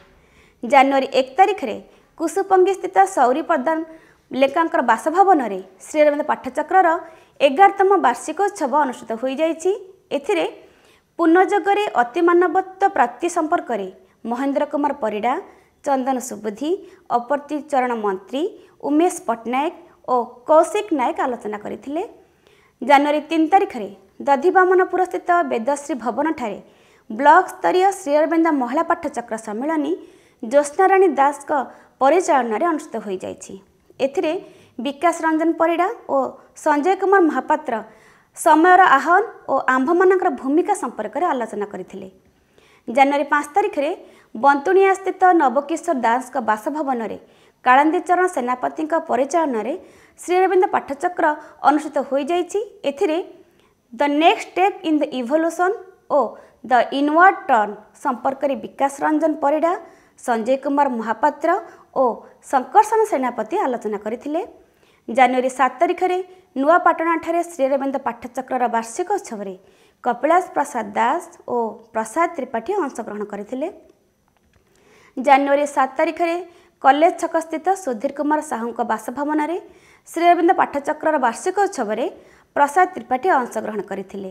ଜାନୁଆରୀ ଏକ ତାରିଖରେ କୁସୁପଙ୍ଗିସ୍ଥିତ ସୌରୀ ପ୍ରଧାନ ଲେଙ୍କାଙ୍କର ବାସଭବନରେ ଶ୍ରୀଅରବିନ୍ଦ ପାଠଚକ୍ରର ଏଗାରତମ ବାର୍ଷିକ ଉତ୍ସବ ଅନୁଷ୍ଠିତ ହୋଇଯାଇଛି ଏଥିରେ ପୁନଃଯୋଗରେ ଅତିମାନବତ୍ୱ ପ୍ରାପ୍ତି ସମ୍ପର୍କରେ ମହେନ୍ଦ୍ର କୁମାର ପରିଡ଼ା ଚନ୍ଦନ ସୁବୁଦ୍ଧି ଅପର୍ତ୍ତି ଚରଣ ମନ୍ତ୍ରୀ ଉମେଶ ପଟ୍ଟନାୟକ ଓ କୌଶିକ ନାୟକ ଆଲୋଚନା କରିଥିଲେ ଜାନୁଆରୀ ତିନି ତାରିଖରେ ଦଧିବାମନପୁର ସ୍ଥିତ ବେଦଶ୍ରୀ ଭବନଠାରେ ସ୍ତରୀୟ ଶ୍ରୀଅରବିନ୍ଦ ମହିଳା ପାଠଚକ୍ର ସମ୍ମିଳନୀ ଜ୍ୟୋତ୍ସ୍ନାରାଣୀ ଦାସଙ୍କ ପରିଚାଳନାରେ ଅନୁଷ୍ଠିତ ହୋଇଯାଇଛି ଏଥିରେ ବିକାଶ ରଞ୍ଜନ ପରିଡ଼ା ଓ ସଞ୍ଜୟ କୁମାର ମହାପାତ୍ର ସମୟର ଆହ୍ୱାନ ଓ ଆମ୍ଭମାନଙ୍କର ଭୂମିକା ସମ୍ପର୍କରେ ଆଲୋଚନା କରିଥିଲେ ଜାନୁଆରୀ ପାଞ୍ଚ ତାରିଖରେ ବନ୍ତୁଣିଆସ୍ଥିତ ନବକିଶୋର ଦାସଙ୍କ ବାସଭବନରେ କାଳନ୍ଦୀଚରଣ ସେନାପତିଙ୍କ ପରିଚାଳନାରେ ଶ୍ରୀରବିନ୍ଦ ପାଠଚକ୍ର ଅନୁଷ୍ଠିତ ହୋଇଯାଇଛି ଏଥିରେ The next step in the evolution or the inward turn संपर्करी विकास रंजन परिडा संजय कुमार महापात्र ओ शंकरसन सेनापति आलोचना करथिले जनवरी सात तारिखर नुआपाटनाठारे श्रीरवींद पाठचक्रर वार्षिक उत्सव कपिलास प्रसाद दास ओ प्रसाद त्रिपाठी अंशग्रहण करथिले जनवरी सात तारिखर कलेज छकस्थित सुधीर कुमार साहूंक बासभवनरे श्रीरवींद पाठचक्रर वार्षिक उत्सव ପ୍ରସାଦ ତ୍ରିପାଠୀ ଅଂଶଗ୍ରହଣ କରିଥିଲେ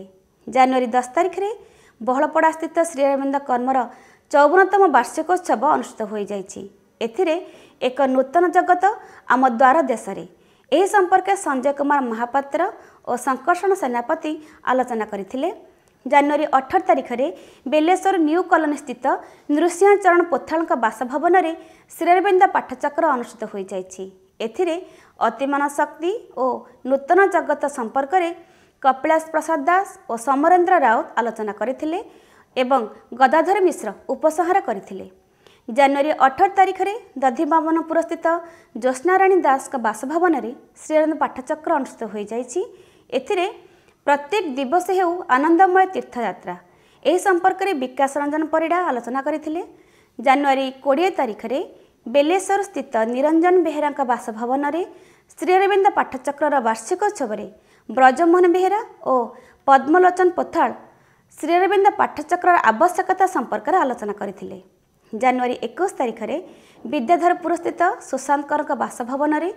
ଜାନୁଆରୀ ଦଶ ତାରିଖରେ ବହଳପଡ଼ାସ୍ଥିତ ଶ୍ରୀ ଅରବିନ୍ଦ କର୍ମର ଚଉବନତମ ବାର୍ଷିକୋତ୍ସବ ଅନୁଷ୍ଠିତ ହୋଇଯାଇଛି ଏଥିରେ ଏକ ନୂତନ ଜଗତ ଆମ ଦ୍ୱାର ଦେଶରେ ଏହି ସମ୍ପର୍କରେ ସଞ୍ଜୟ କୁମାର ମହାପାତ୍ର ଓ ସଂକର୍ଷଣ ସେନାପତି ଆଲୋଚନା କରିଥିଲେ ଜାନୁଆରୀ ଅଠର ତାରିଖରେ ବେଲେଶ୍ୱର ନ୍ୟୁ କଲୋନୀ ସ୍ଥିତ ନୃସିଂହଚରଣ ପୋଥାଳଙ୍କ ବାସଭବନରେ ଶ୍ରୀ ଅରବିନ୍ଦ ପାଠଚକ୍ର ଅନୁଷ୍ଠିତ ହୋଇଯାଇଛି ଏଥିରେ ଅତିମାନ ଶକ୍ତି ଓ ନୂତନ ଜଗତ ସମ୍ପର୍କରେ କପିଳାସ ପ୍ରସାଦ ଦାସ ଓ ସମରେନ୍ଦ୍ର ରାଉତ ଆଲୋଚନା କରିଥିଲେ ଏବଂ ଗଦାଧର ମିଶ୍ର ଉପସଂହାର କରିଥିଲେ ଜାନୁଆରୀ ଅଠର ତାରିଖରେ ଦଧିବାମନପୁରସ୍ଥିତ ଜ୍ୟୋତ୍ନାରାଣୀ ଦାସଙ୍କ ବାସଭବନରେ ଶ୍ରୀରନ୍ଦ ପାଠଚକ୍ର ଅନୁଷ୍ଠିତ ହୋଇଯାଇଛି ଏଥିରେ ପ୍ରତ୍ୟେକ ଦିବସ ହେଉ ଆନନ୍ଦମୟ ତୀର୍ଥଯାତ୍ରା ଏହି ସମ୍ପର୍କରେ ବିକାଶ ରଞ୍ଜନ ପରିଡ଼ା ଆଲୋଚନା କରିଥିଲେ ଜାନୁଆରୀ କୋଡ଼ିଏ ତାରିଖରେ ବେଲେଶ୍ୱର ସ୍ଥିତ ନିରଞ୍ଜନ ବେହେରାଙ୍କ ବାସଭବନରେ ଶ୍ରୀ ଅରବିନ୍ଦ ପାଠଚକ୍ରର ବାର୍ଷିକ ଉତ୍ସବରେ ବ୍ରଜମୋହନ ବେହେରା ଓ ପଦ୍ମଲୋଚନ ପୋଥଳ ଶ୍ରୀ ଅରବିନ୍ଦ ପାଠଚକ୍ରର ଆବଶ୍ୟକତା ସମ୍ପର୍କରେ ଆଲୋଚନା କରିଥିଲେ ଜାନୁଆରୀ ଏକୋଇଶ ତାରିଖରେ ବିଦ୍ୟାଧରପୁରସ୍ଥିତ ସୁଶାନ୍ତଙ୍କ ବାସଭବନରେ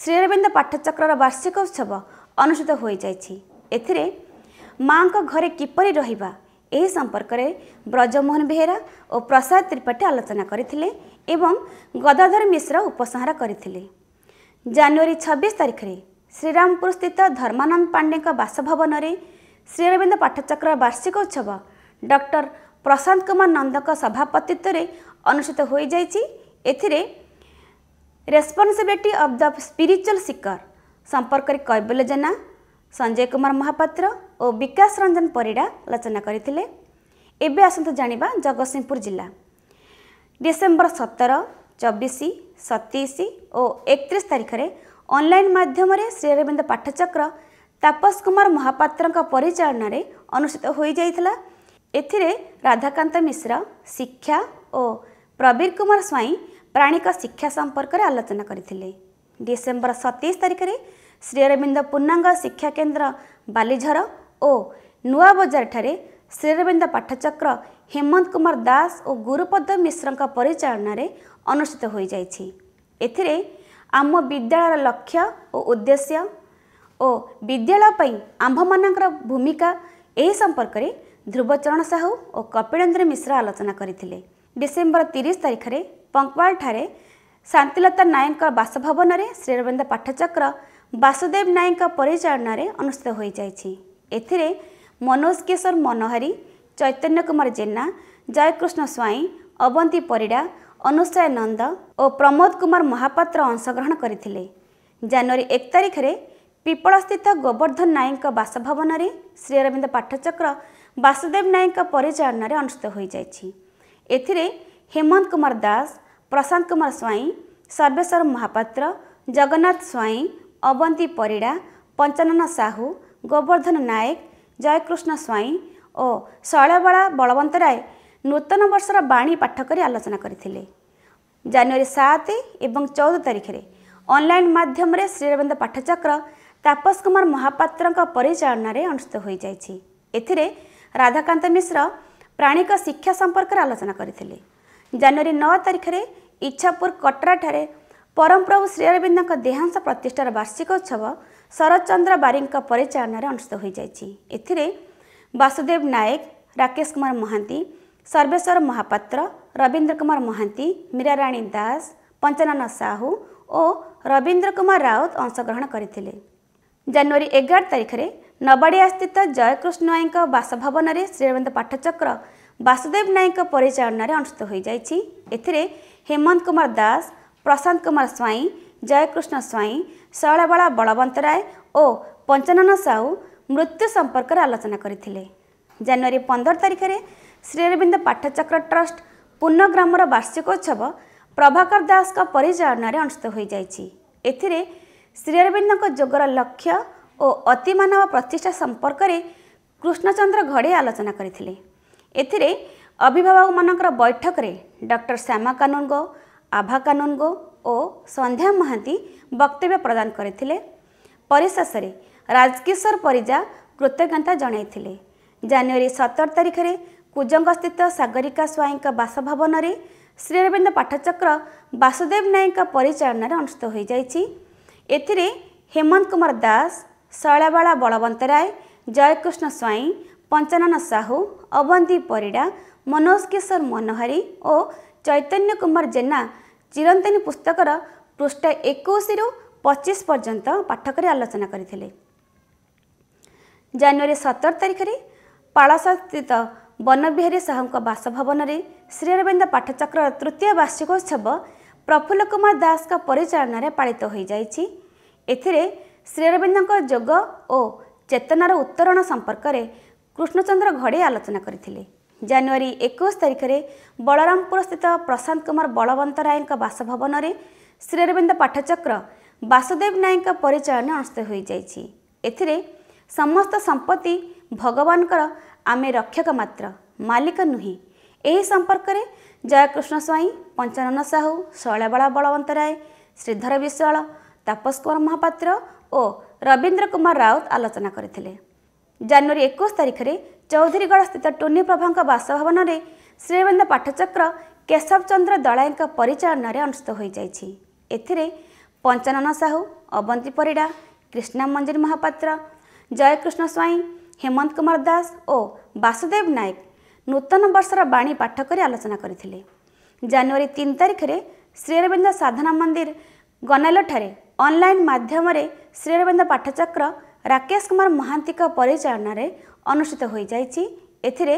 ଶ୍ରୀ ଅରବିନ୍ଦ ପାଠଚକ୍ରର ବାର୍ଷିକ ଉତ୍ସବ ଅନୁଷ୍ଠିତ ହୋଇଯାଇଛି ଏଥିରେ ମାଆଙ୍କ ଘରେ କିପରି ରହିବା ଏହି ସମ୍ପର୍କରେ ବ୍ରଜମୋହନ ବେହେରା ଓ ପ୍ରସାଦ ତ୍ରିପାଠୀ ଆଲୋଚନା କରିଥିଲେ এবং ଗଦାଧର ମିଶ୍ର ଉପସଂହାର କରିଥିଲେ ଜାନୁଆରୀ ଛବିଶ ତାରିଖରେ ଶ୍ରୀରାମପୁରସ୍ଥିତ ଧର୍ମାନନ୍ଦ ପାଣ୍ଡେଙ୍କ ବାସଭବନରେ ଶ୍ରୀଅରବିନ୍ଦ ପାଠଚକ୍ର ବାର୍ଷିକ ଉତ୍ସବ ଡକ୍ଟର ପ୍ରଶାନ୍ତ କୁମାର ନନ୍ଦଙ୍କ ସଭାପତିତ୍ୱରେ ଅନୁଷ୍ଠିତ ହୋଇଯାଇଛି ଏଥିରେ responsibility of the spiritual seeker ସମ୍ପର୍କରେ କୈବଲ୍ୟ ଜେନା ସଞ୍ଜୟ କୁମାର ମହାପାତ୍ର ଓ ବିକାଶ ରଞ୍ଜନ ପରିଡ଼ା ଆଲୋଚନା କରିଥିଲେ ଏବେ ଆସନ୍ତୁ ଜାଣିବା ଜଗତସିଂହପୁର ଜିଲ୍ଲା ଡିସେମ୍ବର ସତର ଚବିଶ ସତେଇଶ ଓ ଏକତିରିଶ ତାରିଖରେ ଅନଲାଇନ୍ ମାଧ୍ୟମରେ ଶ୍ରୀ ଅରବିନ୍ଦ ପାଠଚକ୍ର ତାପସ କୁମାର ମହାପାତ୍ରଙ୍କ ପରିଚାଳନାରେ ଅନୁଷ୍ଠିତ ହୋଇଯାଇଥିଲା ଏଥିରେ ରାଧାକାନ୍ତ ମିଶ୍ର ଶିକ୍ଷା ଓ ପ୍ରବୀର କୁମାର ସ୍ୱାଇଁ ପ୍ରାଣୀଙ୍କ ଶିକ୍ଷା ସମ୍ପର୍କରେ ଆଲୋଚନା କରିଥିଲେ ଡିସେମ୍ବର ସତେଇଶ ତାରିଖରେ ଶ୍ରୀ ଅରବିନ୍ଦ ପୂର୍ଣ୍ଣାଙ୍ଗ ଶିକ୍ଷା କେନ୍ଦ୍ର ବାଲିଝର ଓ ନୂଆବଜାରଠାରେ ଶ୍ରୀ ଅରବିନ୍ଦ ପାଠଚକ୍ର ହେମନ୍ତ କୁମାର ଦାସ ଓ ଗୁରୁପଦ ମିଶ୍ରଙ୍କ ପରିଚାଳନାରେ ଅନୁଷ୍ଠିତ ହୋଇଯାଇଛି ଏଥିରେ ଆମ ବିଦ୍ୟାଳୟର ଲକ୍ଷ୍ୟ ଓ ଉଦ୍ଦେଶ୍ୟ ଓ ବିଦ୍ୟାଳୟ ପାଇଁ ଆମ୍ଭମାନଙ୍କର ଭୂମିକା ଏହି ସମ୍ପର୍କରେ ଧ୍ରୁବଚରଣ ସାହୁ ଓ କପିଳେନ୍ଦ୍ର ମିଶ୍ର ଆଲୋଚନା କରିଥିଲେ ଡିସେମ୍ବର ତିରିଶ ତାରିଖରେ ପଙ୍କୱାଲଠାରେ ଶାନ୍ତିଲତା ନାୟକଙ୍କ ବାସଭବନରେ ଶ୍ରୀରବିନ୍ଦ ପାଠଚକ୍ର ବାସୁଦେବ ନାୟକଙ୍କ ପରିଚାଳନାରେ ଅନୁଷ୍ଠିତ ହୋଇଯାଇଛି ଏଥିରେ ମନୋଜ କିଶୋର ମନୋହାରୀ ଚୈତନ୍ୟ କୁମାର ଜେନା ଜୟକୃଷ୍ଣ ସ୍ୱାଇଁ ଅବନ୍ତି ପରିଡ଼ା ଅନୁସୟ ନନ୍ଦ ଓ ପ୍ରମୋଦ କୁମାର ମହାପାତ୍ର ଅଂଶଗ୍ରହଣ କରିଥିଲେ ଜାନୁଆରୀ ଏକ ତାରିଖରେ ପିପଳସ୍ଥିତ ଗୋବର୍ଦ୍ଧନ ନାୟକଙ୍କ ବାସଭବନରେ ଶ୍ରୀଅରବିନ୍ଦ ପାଠଚକ୍ର ବାସୁଦେବ ନାୟକଙ୍କ ପରିଚାଳନାରେ ଅନୁଷ୍ଠିତ ହୋଇଯାଇଛି ଏଥିରେ ହେମନ୍ତ କୁମାର ଦାସ ପ୍ରଶାନ୍ତ କୁମାର ସ୍ୱାଇଁ ସର୍ବେଶ୍ୱର ମହାପାତ୍ର ଜଗନ୍ନାଥ ସ୍ୱାଇଁ ଅବନ୍ତି ପରିଡ଼ା ପଞ୍ଚାନନ ସାହୁ ଗୋବର୍ଦ୍ଧନ ନାୟକ ଜୟକୃଷ୍ଣ ସ୍ୱାଇଁ ଓ ଶୈଳବାଳା ବଳବନ୍ତ ରାୟ ନୂତନ ବର୍ଷର ବାଣୀ ପାଠ କରି ଆଲୋଚନା କରିଥିଲେ ଜାନୁଆରୀ ସାତ ଏବଂ ଚଉଦ ତାରିଖରେ ଅନଲାଇନ୍ ମାଧ୍ୟମରେ ଶ୍ରୀରବିନ୍ଦ ପାଠଚକ୍ର ତାପସ କୁମାର ମହାପାତ୍ରଙ୍କ ପରିଚାଳନାରେ ଅନୁଷ୍ଠିତ ହୋଇଯାଇଛି ଏଥିରେ ରାଧାକାନ୍ତ ମିଶ୍ର ପ୍ରାଣୀଙ୍କ ଶିକ୍ଷା ସମ୍ପର୍କରେ ଆଲୋଚନା କରିଥିଲେ ଜାନୁଆରୀ ନଅ ତାରିଖରେ ଇଚ୍ଛାପୁର କଟ୍ରାଠାରେ ପରମପ୍ରଭୁ ଶ୍ରୀରବିନ୍ଦଙ୍କ ଦେହାଂଶ ପ୍ରତିଷ୍ଠାର ବାର୍ଷିକ ଉତ୍ସବ ଶରତ ଚନ୍ଦ୍ର ବାରିକଙ୍କ ପରିଚାଳନାରେ ଅନୁଷ୍ଠିତ ହୋଇଯାଇଛି ଏଥିରେ ବାସୁଦେବ ନାୟକ ରାକେଶ କୁମାର ମହାନ୍ତି ସର୍ବେଶ୍ୱର ମହାପାତ୍ର ରବୀନ୍ଦ୍ର କୁମାର ମହାନ୍ତି ମୀରାରାଣୀ ଦାସ ପଞ୍ଚନନ ସାହୁ ଓ ରବୀନ୍ଦ୍ର କୁମାର ରାଉତ ଅଂଶଗ୍ରହଣ କରିଥିଲେ ଜାନୁଆରୀ ଏଗାର ତାରିଖରେ ନବାଡ଼ିଆସ୍ଥିତ ଜୟକୃଷ୍ଣ ନାୟଙ୍କ ବାସଭବନରେ ଶ୍ରୀରବନ୍ଦ ପାଠଚକ୍ର ବାସୁଦେବ ନାୟକଙ୍କ ପରିଚାଳନାରେ ଅନୁଷ୍ଠିତ ହୋଇଯାଇଛି ଏଥିରେ ହେମନ୍ତ କୁମାର ଦାସ ପ୍ରଶାନ୍ତ କୁମାର ସ୍ୱାଇଁ ଜୟକୃଷ୍ଣ ସ୍ୱାଇଁ ଶୈଳବାଳା ବଳବନ୍ତରାୟ ଓ ପଞ୍ଚନନ ସାହୁ ମୃତ୍ୟୁ ସମ୍ପର୍କରେ ଆଲୋଚନା କରିଥିଲେ ଜାନୁଆରୀ ପନ୍ଦର ତାରିଖରେ ଶ୍ରୀ ଅରବିନ୍ଦ ପାଠଚକ୍ର ଟ୍ରଷ୍ଟ ପୂର୍ଣ୍ଣଗ୍ରାମର ବାର୍ଷିକ ଉତ୍ସବ ପ୍ରଭାକର ଦାସଙ୍କ ପରିଚାଳନାରେ ଅନୁଷ୍ଠିତ ହୋଇଯାଇଛି ଏଥିରେ ଶ୍ରୀ ଅରବିନ୍ଦଙ୍କ ଯୋଗର ଲକ୍ଷ୍ୟ ଓ ଅତିମାନବ ପ୍ରତିଷ୍ଠା ସମ୍ପର୍କରେ କୃଷ୍ଣଚନ୍ଦ୍ର ଘଡ଼େଇ ଆଲୋଚନା କରିଥିଲେ ଏଥିରେ ଅଭିଭାବକମାନଙ୍କର ବୈଠକରେ ଡକ୍ଟର ଶ୍ୟାମା କାନୁନଗୋ ଆଭା କାନୁନଗୋ ଓ ସନ୍ଧ୍ୟା ମହାନ୍ତି ବକ୍ତବ୍ୟ ପ୍ରଦାନ କରିଥିଲେ ପରିଶେଷରେ ରାଜକିଶୋର ପରିଜା କୃତଜ୍ଞତା ଜଣାଇଥିଲେ ଜାନୁଆରୀ ସତର ତାରିଖରେ କୁଜଙ୍ଗସ୍ଥିତ ସାଗରିକା ସ୍ୱାଇଁଙ୍କ ବାସଭବନରେ ଶ୍ରୀରବିନ୍ଦ ପାଠଚକ୍ର ବାସୁଦେବ ନାୟକ ପରିଚାଳନାରେ ଅନୁଷ୍ଠିତ ହୋଇଯାଇଛି ଏଥିରେ ହେମନ୍ତ କୁମାର ଦାସ ଶୈଳବାଳା ବଳବନ୍ତରାୟ ଜୟକୃଷ୍ଣ ସ୍ୱାଇଁ ପଞ୍ଚାନନ ସାହୁ ଅବନ୍ତୀ ପରିଡ଼ା ମନୋଜ କିଶୋର ମନୋହରୀ ଓ ଚୈତନ୍ୟ କୁମାର ଜେନା ଚିରନ୍ତନୀ ପୁସ୍ତକର ପୃଷ୍ଠ ଏକୋଇଶରୁ ପଚିଶ ପର୍ଯ୍ୟନ୍ତ ପାଠ କରି ଆଲୋଚନା କରିଥିଲେ ଜାନୁଆରୀ ସତର ତାରିଖରେ ପାଳସାସ୍ଥିତ ବନବିହାରୀ ସାହୁଙ୍କ ବାସଭବନରେ ଶ୍ରୀଅରବିନ୍ଦ ପାଠଚକ୍ରର ତୃତୀୟ ବାର୍ଷିକୋତ୍ସବ ପ୍ରଫୁଲ୍ଲ କୁମାର ଦାସଙ୍କ ପରିଚାଳନାରେ ପାଳିତ ହୋଇଯାଇଛି ଏଥିରେ ଶ୍ରୀଅରବିନ୍ଦଙ୍କ ଯୋଗ ଓ ଚେତନାର ଉତ୍ତରଣ ସମ୍ପର୍କରେ କୃଷ୍ଣଚନ୍ଦ୍ର ଘଡ଼େଇ ଆଲୋଚନା କରିଥିଲେ ଜାନୁଆରୀ ଏକୋଇଶ ତାରିଖରେ ବଳରାମପୁରସ୍ଥିତ ପ୍ରଶାନ୍ତ କୁମାର ବଳବନ୍ତ ରାୟଙ୍କ ବାସଭବନରେ ଶ୍ରୀଅରବିନ୍ଦ ପାଠଚକ୍ର ବାସୁଦେବ ନାୟକଙ୍କ ପରିଚାଳନା ଅନୁଷ୍ଠିତ ହୋଇଯାଇଛି ଏଥିରେ ସମସ୍ତ ସମ୍ପତ୍ତି ଭଗବାନଙ୍କର ଆମେ ରକ୍ଷକ ମାତ୍ର ମାଲିକ ନୁହେଁ ଏହି ସମ୍ପର୍କରେ ଜୟକୃଷ୍ଣ ସ୍ୱାଇଁ ପଞ୍ଚାନନ ସାହୁ ଶୈଳବାଳା ବଳବନ୍ତ ରାୟ ଶ୍ରୀଧର ବିଶ୍ୱାଳ ତାପସ କୁମାର ମହାପାତ୍ର ଓ ରବୀନ୍ଦ୍ର କୁମାର ରାଉତ ଆଲୋଚନା କରିଥିଲେ ଜାନୁଆରୀ ଏକୋଇଶ ତାରିଖରେ ଚୌଧୁରୀଗଡ଼ସ୍ଥିତ ଟୁନି ପ୍ରଭାଙ୍କ ବାସଭବନରେ ଶ୍ରୀବନ୍ଦ ପାଠଚକ୍ର କେଶବ ଚନ୍ଦ୍ର ଦଳାଇଙ୍କ ପରିଚାଳନାରେ ଅନୁଷ୍ଠିତ ହୋଇଯାଇଛି ଏଥିରେ ପଞ୍ଚାନନ ସାହୁ ଅବନ୍ତୀ ପରିଡ଼ା କ୍ରିଷ୍ଣା ମଞ୍ଜିର ମହାପାତ୍ର জয়কৃষ্ণ ସ୍ୱାଇଁ ହେମନ୍ତ କୁମାର ଦାସ ଓ ବାସୁଦେବ ନାୟକ ନୂତନ ବର୍ଷର ବାଣୀ ପାଠ କରି ଆଲୋଚନା କରିଥିଲେ ଜାନୁଆରୀ ତିନି ତାରିଖରେ ଶ୍ରୀଅରବିନ୍ଦ ସାଧନା ମନ୍ଦିର ଗନାଲଠାରେ ଅନଲାଇନ୍ ମାଧ୍ୟମରେ ଶ୍ରୀଅରବିନ୍ଦ ପାଠଚକ୍ର ରାକେଶ କୁମାର ମହାନ୍ତିଙ୍କ ପରିଚାଳନାରେ ଅନୁଷ୍ଠିତ ହୋଇଯାଇଛି ଏଥିରେ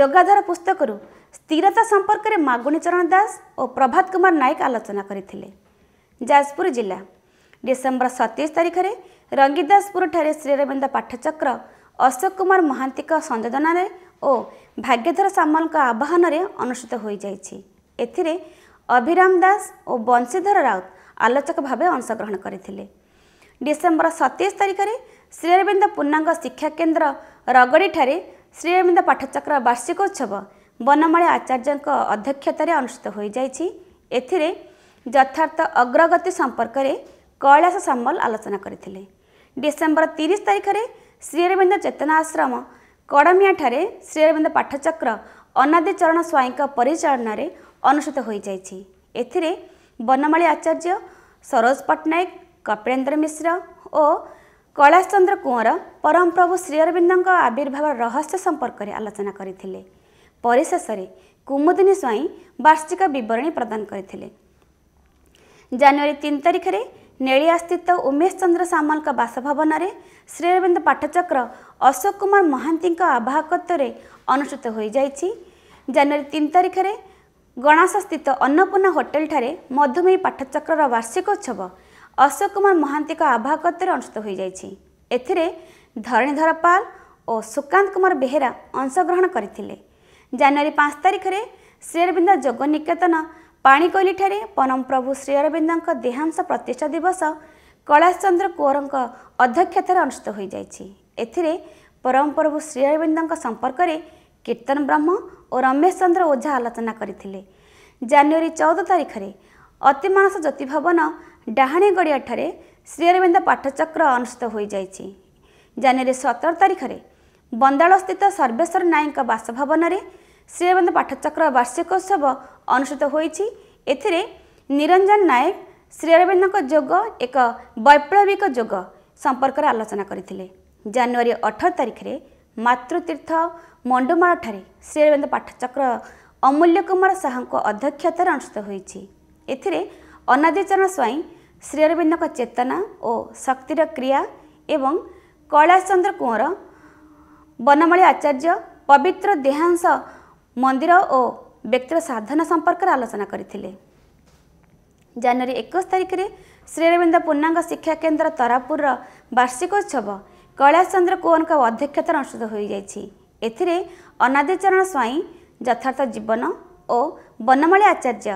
ଯୋଗାଧାର ପୁସ୍ତକରୁ ସ୍ଥିରତା ସମ୍ପର୍କରେ ମାଗୁଣୀ ଚରଣ ଦାସ ଓ ପ୍ରଭାତ କୁମାର ନାୟକ ଆଲୋଚନା କରିଥିଲେ ଯାଜପୁର ଜିଲ୍ଲା ଡିସେମ୍ବର ସତେଇଶ ତାରିଖରେ ରଙ୍ଗିଦାସପୁରଠାରେ ଶ୍ରୀରବିନ୍ଦ ପାଠଚକ୍ର ଅଶୋକ କୁମାର ମହାନ୍ତିଙ୍କ ସଂଯୋଜନାରେ ଓ ଭାଗ୍ୟଧର ସାମଲଙ୍କ ଆବାହନରେ ଅନୁଷ୍ଠିତ ହୋଇଯାଇଛି ଏଥିରେ ଅଭିରାମ ଦାସ ଓ ବଂଶୀଧର ରାଉତ ଆଲୋଚକ ଭାବେ ଅଂଶଗ୍ରହଣ କରିଥିଲେ ଡିସେମ୍ବର ସତେଇଶ ତାରିଖରେ ଶ୍ରୀରବିନ୍ଦ ଶିକ୍ଷା କେନ୍ଦ୍ର ରଗଡ଼ିଠାରେ ଶ୍ରୀରବିନ୍ଦ ପାଠଚକ୍ର ବାର୍ଷିକୋତ୍ସବ ବନମାଳୀ ଆଚାର୍ଯ୍ୟଙ୍କ ଅଧ୍ୟକ୍ଷତାରେ ଅନୁଷ୍ଠିତ ହୋଇଯାଇଛି ଏଥିରେ ଯଥାର୍ଥ ଅଗ୍ରଗତି ସମ୍ପର୍କରେ କୈଳାସ ସାମଲ ଆଲୋଚନା କରିଥିଲେ ଡିସେମ୍ବର ତିରିଶ ତାରିଖରେ ଶ୍ରୀଅରବିନ୍ଦ ଚେତନା ଆଶ୍ରମ କଡ଼ମିଆଠାରେ ଶ୍ରୀଅରବିନ୍ଦ ପାଠଚକ୍ର ଅନାଦିଚରଣ ସ୍ୱାଇଁଙ୍କ ପରିଚାଳନାରେ ଅନୁଷ୍ଠିତ ହୋଇଯାଇଛି ଏଥିରେ ବନମାଳୀ ଆଚାର୍ଯ୍ୟ ସରୋଜ ପଟ୍ଟନାୟକ କପିଳେନ୍ଦ୍ର ମିଶ୍ର ଓ କୈଳାସ ଚନ୍ଦ୍ର କୁଅଁର ପରମପ୍ରଭୁ ଶ୍ରୀଅରବିନ୍ଦଙ୍କ ଆବିର୍ଭାବ ରହସ୍ୟ ସମ୍ପର୍କରେ ଆଲୋଚନା କରିଥିଲେ ପରିଶେଷରେ କୁମୁଦିନୀ ସ୍ୱାଇଁ ବାର୍ଷିକ ବିବରଣୀ ପ୍ରଦାନ କରିଥିଲେ ଜାନୁଆରୀ ତିନି ତାରିଖରେ ନେଳିଆସ୍ଥିତ ଉମେଶ ଚନ୍ଦ୍ର ସାମଲଙ୍କ ବାସଭବନରେ ଶ୍ରୀରବିନ୍ଦ ପାଠଚକ୍ର ଅଶୋକ କୁମାର ମହାନ୍ତିଙ୍କ ଆବାହକତ୍ୱରେ ଅନୁଷ୍ଠିତ ହୋଇଯାଇଛି ଜାନୁଆରୀ ତିନି ତାରିଖରେ ଗଣାସସ୍ଥିତ ଅନ୍ନପୂର୍ଣ୍ଣା ହୋଟେଲଠାରେ ମଧୁମେହୀ ପାଠଚକ୍ରର ବାର୍ଷିକ ଉତ୍ସବ ଅଶୋକ କୁମାର ମହାନ୍ତିଙ୍କ ଆବାହକତ୍ୱରେ ଅନୁଷ୍ଠିତ ହୋଇଯାଇଛି ଏଥିରେ ଧରଣୀଧର ପାଲ ଓ ସୁକାନ୍ତ କୁମାର ବେହେରା ଅଂଶଗ୍ରହଣ କରିଥିଲେ ଜାନୁଆରୀ ପାଞ୍ଚ ତାରିଖରେ ଶ୍ରୀଅରବିନ୍ଦ ଯୋଗ ନିକେତନ ପାଣିକୋଇଲିଠାରେ ପନମପ୍ରଭୁ ଶ୍ରୀଅରବିନ୍ଦଙ୍କ ଦେହାଂଶ ପ୍ରତିଷ୍ଠା ଦିବସ କୈଳାସ ଚନ୍ଦ୍ର କୁଅରଙ୍କ ଅଧ୍ୟକ୍ଷତାରେ ଅନୁଷ୍ଠିତ ହୋଇଯାଇଛି ଏଥିରେ ପରମପ୍ରଭୁ ଶ୍ରୀଅରବିନ୍ଦଙ୍କ ସମ୍ପର୍କରେ କୀର୍ତ୍ତନ ବ୍ରହ୍ମ ଓ ରମେଶ ଚନ୍ଦ୍ର ଓଝା ଆଲୋଚନା କରିଥିଲେ ଜାନୁଆରୀ ଚଉଦ ତାରିଖରେ ଅତିମାନସ ଜ୍ୟୋତି ଭବନ ଡାହାଣୀଗଡ଼ିଆଠାରେ ଶ୍ରୀଅରବିନ୍ଦ ପାଠଚକ୍ର ଅନୁଷ୍ଠିତ ହୋଇଯାଇଛି ଜାନୁଆରୀ ସତର ତାରିଖରେ ବନ୍ଦାଳସ୍ଥିତ ସର୍ବେଶ୍ୱର ନାୟକଙ୍କ ବାସଭବନରେ ଶ୍ରୀଅରବିନ୍ଦ ପାଠଚକ୍ର ବାର୍ଷିକୋତ୍ସବ ଅନୁଷ୍ଠିତ ହୋଇଛି ଏଥିରେ ନିରଞ୍ଜନ ନାୟକ ଶ୍ରୀଅରବିନ୍ଦଙ୍କ ଯୋଗ ଏକ ବୈପ୍ଳବିକ ଯୋଗ ସମ୍ପର୍କରେ ଆଲୋଚନା କରିଥିଲେ ଜାନୁଆରୀ ଅଠର ତାରିଖରେ ମାତୃତୀର୍ଥ ମଣ୍ଡୁମାଳଠାରେ ଶ୍ରୀଅରବିନ୍ଦ ପାଠଚକ୍ର ଅମୂଲ୍ୟ କୁମାର ଶାହାଙ୍କ ଅଧ୍ୟକ୍ଷତାରେ ଅନୁଷ୍ଠିତ ହୋଇଛି ଏଥିରେ ଅନାଦିଚରଣ ସ୍ୱାଇଁ ଶ୍ରୀଅରବିନ୍ଦଙ୍କ ଚେତନା ଓ ଶକ୍ତିର କ୍ରିୟା ଏବଂ କୈଳାସ ଚନ୍ଦ୍ର କୁଅଁର ବନମାଳୀ ଆଚାର୍ଯ୍ୟ ପବିତ୍ର ଦେହାଂଶ ମନ୍ଦିର ଓ ବ୍ୟକ୍ତିର ସାଧନା ସମ୍ପର୍କରେ ଆଲୋଚନା କରିଥିଲେ ଜାନୁଆରୀ ଏକୋଇଶ ତାରିଖରେ ଶ୍ରୀରବିନ୍ଦ ପୂର୍ଣ୍ଣାଙ୍ଗ ଶିକ୍ଷା କେନ୍ଦ୍ର ତରାପୁରର ବାର୍ଷିକୋତ୍ସବ କୈଳାସ ଚନ୍ଦ୍ର କୁଅନଙ୍କ ଅଧ୍ୟକ୍ଷତାରେ ଅନୁଷ୍ଠିତ ହୋଇଯାଇଛି ଏଥିରେ ଅନାଦିଚରଣ ସ୍ୱାଇଁ ଯଥାର୍ଥ ଜୀବନ ଓ ବନମାଳୀ ଆଚାର୍ଯ୍ୟ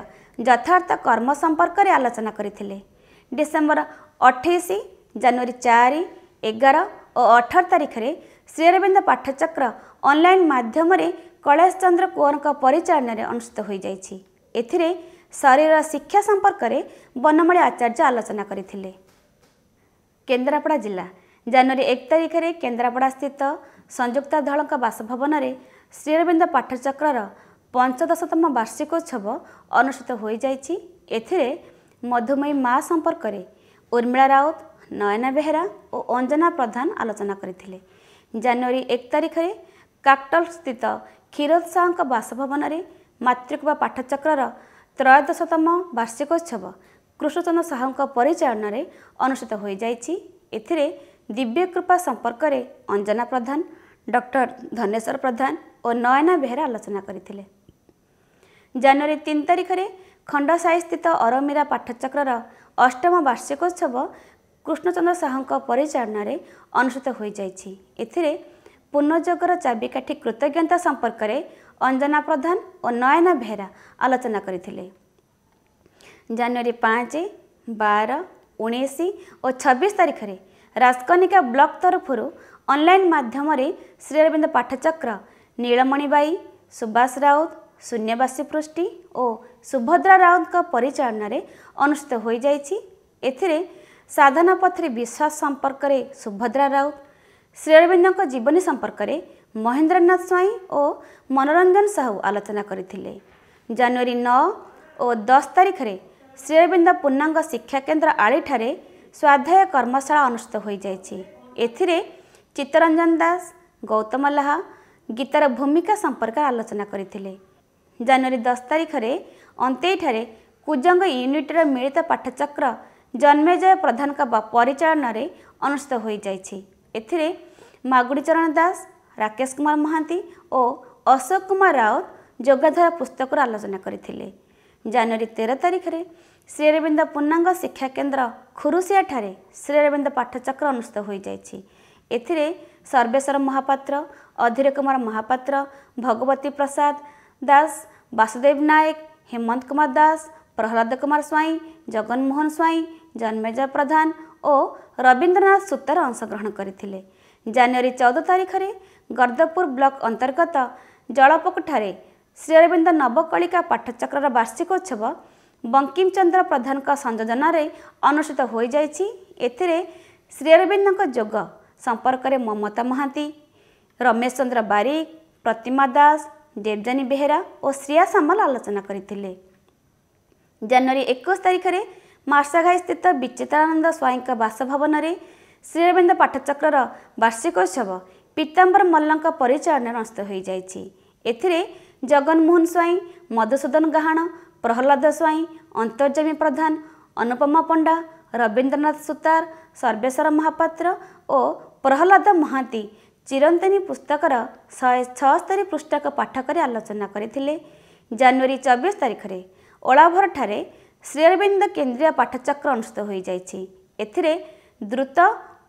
ଯଥାର୍ଥ କର୍ମ ସମ୍ପର୍କରେ ଆଲୋଚନା କରିଥିଲେ ଡିସେମ୍ବର ଅଠେଇଶ ଜାନୁଆରୀ ଚାରି ଏଗାର ଓ ଅଠର ତାରିଖରେ ଶ୍ରୀରବିନ୍ଦ ପାଠଚକ୍ର ଅନଲାଇନ୍ ମାଧ୍ୟମରେ କୈଳାସ ଚନ୍ଦ୍ର କୁଅରଙ୍କ ପରିଚାଳନାରେ ଅନୁଷ୍ଠିତ ହୋଇଯାଇଛି ଏଥିରେ ଶରୀର ଶିକ୍ଷା ସମ୍ପର୍କରେ ବନମଳୀ ଆଚାର୍ଯ୍ୟ ଆଲୋଚନା କରିଥିଲେ କେନ୍ଦ୍ରାପଡ଼ା ଜିଲ୍ଲା ଜାନୁଆରୀ ଏକ ତାରିଖରେ କେନ୍ଦ୍ରାପଡ଼ାସ୍ଥିତ ସଂଯୁକ୍ତା ଧଳଙ୍କ ବାସଭବନରେ ଶ୍ରୀରବିନ୍ଦ ପାଠଚକ୍ରର ପଞ୍ଚଦଶତମ ବାର୍ଷିକୋତ୍ସବ ଅନୁଷ୍ଠିତ ହୋଇଯାଇଛି ଏଥିରେ ମଧୁମେହୀ ମା ସମ୍ପର୍କରେ ଉର୍ମିଳା ରାଉତ ନୟନା ବେହେରା ଓ ଅଞ୍ଜନା ପ୍ରଧାନ ଆଲୋଚନା କରିଥିଲେ ଜାନୁଆରୀ ଏକ ତାରିଖରେ କାକ୍ଟଲ୍ ସ୍ଥିତ କ୍ଷୀରୋଦ ଶାହଙ୍କ ବାସଭବନରେ ମାତୃକ ପାଠଚକ୍ରର ତ୍ରୟୋଦଶତମ ବାର୍ଷିକୋତ୍ସବ କୃଷ୍ଣଚନ୍ଦ୍ର ସାହୁଙ୍କ ପରିଚାଳନାରେ ଅନୁଷ୍ଠିତ ହୋଇଯାଇଛି ଏଥିରେ ଦିବ୍ୟକୃପା ସମ୍ପର୍କରେ ଅଞ୍ଜନା ପ୍ରଧାନ ଡକ୍ଟର ଧନେଶ୍ୱର ପ୍ରଧାନ ଓ ନୟନା ବେହେରା ଆଲୋଚନା କରିଥିଲେ ଜାନୁଆରୀ ତିନି ତାରିଖରେ ଖଣ୍ଡସାହିସ୍ଥିତ ଅରମିରା ପାଠଚକ୍ରର ଅଷ୍ଟମ ବାର୍ଷିକୋତ୍ସବ କୃଷ୍ଣଚନ୍ଦ୍ର ସାହୁଙ୍କ ପରିଚାଳନାରେ ଅନୁଷ୍ଠିତ ହୋଇଯାଇଛି ଏଥିରେ ପୁନଃଯୋଗର ଚାବିକାଠି କୃତଜ୍ଞତା ସମ୍ପର୍କରେ ଅଞ୍ଜନା ପ୍ରଧାନ ଓ ନୟନା ବେହେରା ଆଲୋଚନା କରିଥିଲେ ଜାନୁଆରୀ ପାଞ୍ଚ ବାର ଉଣେଇଶ ଓ ଛବିଶ ତାରିଖରେ ରାଜକନିକା ବ୍ଲକ ତରଫରୁ ଅନଲାଇନ୍ ମାଧ୍ୟମରେ ଶ୍ରୀ ଅରବିନ୍ଦ ପାଠଚକ୍ର ନୀଳମଣି ବାଈ ସୁବାସ ରାଉତ ଶୂନ୍ୟବାସୀ ପୃଷ୍ଟି ଓ ସୁଭଦ୍ରା ରାଉତଙ୍କ ପରିଚାଳନାରେ ଅନୁଷ୍ଠିତ ହୋଇଯାଇଛି ଏଥିରେ ସାଧନା ପଥରେ ବିଶ୍ୱାସ ସମ୍ପର୍କରେ ସୁଭଦ୍ରା ରାଉତ ଶ୍ରୀଅରବିନ୍ଦଙ୍କ ଜୀବନୀ ସମ୍ପର୍କରେ ମହେନ୍ଦ୍ରନାଥ ସ୍ୱାଇଁ ଓ ମନୋରଞ୍ଜନ ସାହୁ ଆଲୋଚନା କରିଥିଲେ ଜାନୁଆରୀ ନଅ ଓ ଦଶ ତାରିଖରେ ଶ୍ରୀଅରବିନ୍ଦ ପୂର୍ଣ୍ଣାଙ୍ଗ ଶିକ୍ଷା କେନ୍ଦ୍ର ଆଳିଠାରେ ସ୍ୱାଧ୍ୟାୟ କର୍ମଶାଳା ଅନୁଷ୍ଠିତ ହୋଇଯାଇଛି ଏଥିରେ ଚିତ୍ତରଞ୍ଜନ ଦାସ ଗୌତମ ଲାହା ଗୀତାର ଭୂମିକା ସମ୍ପର୍କରେ ଆଲୋଚନା କରିଥିଲେ ଜାନୁଆରୀ ଦଶ ତାରିଖରେ ଅନ୍ତେଇଠାରେ କୁଜଙ୍ଗ ୟୁନିଟ୍ର ମିଳିତ ପାଠଚକ୍ର ଜନ୍ମେଜୟ ପ୍ରଧାନଙ୍କ ପରିଚାଳନାରେ ଅନୁଷ୍ଠିତ ହୋଇଯାଇଛି ଏଥିରେ ମାଗୁଡ଼ି ଚରଣ ଦାସ ରାକେଶ କୁମାର ମହାନ୍ତି ଓ ଅଶୋକ କୁମାର ରାଉତ ଯୋଗାଧାର ପୁସ୍ତକର ଆଲୋଚନା କରିଥିଲେ ଜାନୁଆରୀ ତେର ତାରିଖରେ ଶ୍ରୀରବିନ୍ଦ ପୂର୍ଣ୍ଣାଙ୍ଗ ଶିକ୍ଷା କେନ୍ଦ୍ର ଖୁରୁସିଆଠାରେ ଶ୍ରୀରବିନ୍ଦ ପାଠଚକ୍ର ଅନୁଷ୍ଠିତ ହୋଇଯାଇଛି ଏଥିରେ ସର୍ବେଶ୍ୱର ମହାପାତ୍ର ଅଧୀର କୁମାର ମହାପାତ୍ର ଭଗବତୀ ପ୍ରସାଦ ଦାସ ବାସୁଦେବ ନାୟକ ହେମନ୍ତ କୁମାର ଦାସ ପ୍ରହଲ୍ଲାଦ କୁମାର ସ୍ୱାଇଁ ଜଗନ୍ମୋହନ ସ୍ୱାଇଁ ଜନ୍ମେଜୟ ପ୍ରଧାନ ଓ ରବୀନ୍ଦ୍ରନାଥ ସୂତାର ଅଂଶଗ୍ରହଣ କରିଥିଲେ ଜାନୁଆରୀ ଚଉଦ ତାରିଖରେ ଗର୍ଦ୍ଦପୁର ବ୍ଲକ ଅନ୍ତର୍ଗତ ଜଳପକଠାରେ ଶ୍ରୀଅରବିନ୍ଦ ନବକଳିକା ପାଠଚକ୍ରର ବାର୍ଷିକୋତ୍ସବ ବଙ୍କିମ ଚନ୍ଦ୍ର ପ୍ରଧାନଙ୍କ ସଂଯୋଜନାରେ ଅନୁଷ୍ଠିତ ହୋଇଯାଇଛି ଏଥିରେ ଶ୍ରୀଅରବିନ୍ଦଙ୍କ ଯୋଗ ସମ୍ପର୍କରେ ମମତା ମହାନ୍ତି ରମେଶ ଚନ୍ଦ୍ର ବାରିକ ପ୍ରତିମା ଦାସ ଦେବଜାନୀ ବେହେରା ଓ ଶ୍ରିୟା ସାମଲ ଆଲୋଚନା କରିଥିଲେ ଜାନୁଆରୀ ଏକୋଇଶ ତାରିଖରେ ମାର୍ସାଘାଇ ସ୍ଥିତ ବିଚିତ୍ରାନନ୍ଦ ସ୍ୱାଇଁଙ୍କ ବାସଭବନରେ ଶ୍ରୀରବିନ୍ଦ ପାଠଚକ୍ରର ଉତ୍ସବ ପୀତାମ୍ବର ମଲ୍ଲଙ୍କ ପରିଚାଳନା ଅନୁଷ୍ଠିତ ହୋଇଯାଇଛି ଏଥିରେ ଜଗନ୍ମୋହନ ସ୍ୱାଇଁ ମଧୁସୂଦନ ଗାହାଣ ପ୍ରହଲ୍ଲାଦ ସ୍ୱାଇଁ ଅନ୍ତର୍ଜମୀ ପ୍ରଧାନ ଅନୁପମା ପଣ୍ଡା ରବୀନ୍ଦ୍ରନାଥ ସୁତାର ସର୍ବେଶ୍ୱର ମହାପାତ୍ର ଓ ପ୍ରହଲ୍ଲାଦ ମହାନ୍ତି ଚିରନ୍ତନୀ ପୁସ୍ତକର ଶହେ ଛଅସ୍ତରୀ ପୃଷ୍ଠକ ପାଠ କରି ଆଲୋଚନା କରିଥିଲେ ଜାନୁଆରୀ ଚବିଶ ତାରିଖରେ ଓଳାଭରଠାରେ ଶ୍ରୀଅରବିନ୍ଦ କେନ୍ଦ୍ରୀୟ ପାଠଚକ୍ର ଅନୁଷ୍ଠିତ ହୋଇଯାଇଛି ଏଥିରେ ଦ୍ରୁତ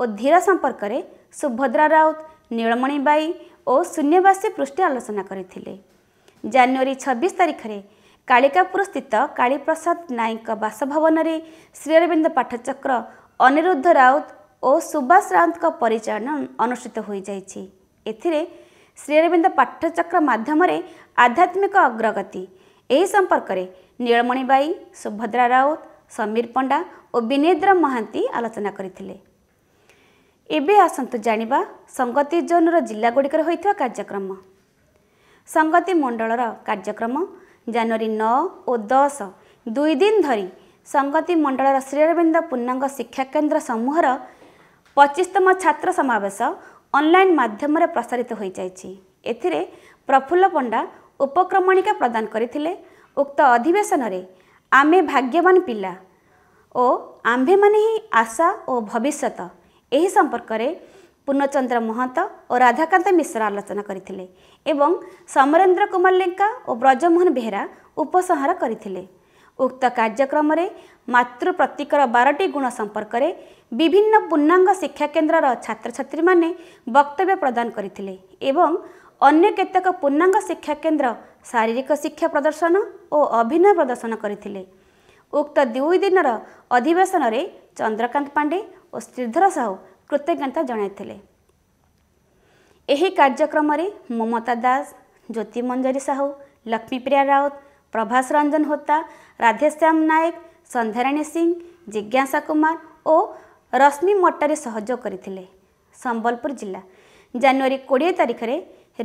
ଓ ଧୀର ସମ୍ପର୍କରେ ସୁଭଦ୍ରା ରାଉତ ନୀଳମଣି ବାଇ ଓ ଶୂନ୍ୟବାସୀ ପୃଷ୍ଠି ଆଲୋଚନା କରିଥିଲେ ଜାନୁଆରୀ ଛବିଶ ତାରିଖରେ କାଳିକାପୁର ସ୍ଥିତ କାଳୀପ୍ରସାଦ ନାୟକଙ୍କ ବାସଭବନରେ ଶ୍ରୀଅରବିନ୍ଦ ପାଠଚକ୍ର ଅନିରୁଦ୍ଧ ରାଉତ ଓ ସୁବାସ ରାଉତଙ୍କ ପରିଚାଳନା ଅନୁଷ୍ଠିତ ହୋଇଯାଇଛି ଏଥିରେ ଶ୍ରୀଅରବିନ୍ଦ ପାଠଚକ୍ର ମାଧ୍ୟମରେ ଆଧ୍ୟାତ୍ମିକ ଅଗ୍ରଗତି ଏହି ସମ୍ପର୍କରେ ନୀଳମଣି ବାଇ ସୁଭଦ୍ରା ରାଉତ ସମୀର ପଣ୍ଡା ଓ ବିନେଦ୍ର ମହାନ୍ତି ଆଲୋଚନା କରିଥିଲେ ଏବେ ଆସନ୍ତୁ ଜାଣିବା ସଙ୍ଗତି ଜୋନ୍ର ଜିଲ୍ଲାଗୁଡ଼ିକରେ ହୋଇଥିବା କାର୍ଯ୍ୟକ୍ରମ ସଙ୍ଗତି ମଣ୍ଡଳର କାର୍ଯ୍ୟକ୍ରମ ଜାନୁଆରୀ ନଅ ଓ ଦଶ ଦୁଇ ଦିନ ଧରି ସଙ୍ଗତି ମଣ୍ଡଳର ଶ୍ରୀଅରବିନ୍ଦ ପୂର୍ଣ୍ଣାଙ୍ଗ ଶିକ୍ଷାକେନ୍ଦ୍ର ସମୂହର ପଚିଶତମ ଛାତ୍ର ସମାବେଶ ଅନଲାଇନ୍ ମାଧ୍ୟମରେ ପ୍ରସାରିତ ହୋଇଯାଇଛି ଏଥିରେ ପ୍ରଫୁଲ୍ଲ ପଣ୍ଡା ଉପକ୍ରମଣିକା ପ୍ରଦାନ କରିଥିଲେ ଉକ୍ତ ଅଧିବେଶନରେ ଆମେ ଭାଗ୍ୟବାନ ପିଲା ଓ ଆମ୍ଭେମାନେ ହିଁ ଆଶା ଓ ଭବିଷ୍ୟତ ଏହି ସମ୍ପର୍କରେ ପୂର୍ଣ୍ଣଚନ୍ଦ୍ର ମହାନ୍ତ ଓ ରାଧାକାନ୍ତ ମିଶ୍ର ଆଲୋଚନା କରିଥିଲେ ଏବଂ ସମରେନ୍ଦ୍ର କୁମାର ଲେଙ୍କା ଓ ବ୍ରଜମୋହନ ବେହେରା ଉପସଂହାର କରିଥିଲେ ଉକ୍ତ କାର୍ଯ୍ୟକ୍ରମରେ ମାତୃ ପ୍ରତୀକର ବାରଟି ଗୁଣ ସମ୍ପର୍କରେ ବିଭିନ୍ନ ପୂର୍ଣ୍ଣାଙ୍ଗ ଶିକ୍ଷା କେନ୍ଦ୍ରର ଛାତ୍ରଛାତ୍ରୀମାନେ ବକ୍ତବ୍ୟ ପ୍ରଦାନ କରିଥିଲେ ଏବଂ ଅନ୍ୟ କେତେକ ପୂର୍ଣ୍ଣାଙ୍ଗ ଶିକ୍ଷା କେନ୍ଦ୍ର ଶାରୀରିକ ଶିକ୍ଷା ପ୍ରଦର୍ଶନ ଓ ଅଭିନୟ ପ୍ରଦର୍ଶନ କରିଥିଲେ ଉକ୍ତ ଦୁଇ ଦିନର ଅଧିବେଶନରେ ଚନ୍ଦ୍ରକାନ୍ତ ପାଣ୍ଡେ ଓ ଶ୍ରୀଧର ସାହୁ କୃତଜ୍ଞତା ଜଣାଇଥିଲେ ଏହି କାର୍ଯ୍ୟକ୍ରମରେ ମମତା ଦାସ ଜ୍ୟୋତି ମଞ୍ଜରୀ ସାହୁ ଲକ୍ଷ୍ମୀପ୍ରିୟା ରାଉତ ପ୍ରଭାସ ରଞ୍ଜନ ହୋତା ରାଧେଶ୍ୟାମ ନାୟକ ସନ୍ଧ୍ୟାରାଣୀ ସିଂ ଜିଜ୍ଞାସା କୁମାର ଓ ରଶ୍ମି ମଟାରୀ ସହଯୋଗ କରିଥିଲେ ସମ୍ବଲପୁର ଜିଲ୍ଲା ଜାନୁଆରୀ କୋଡ଼ିଏ ତାରିଖରେ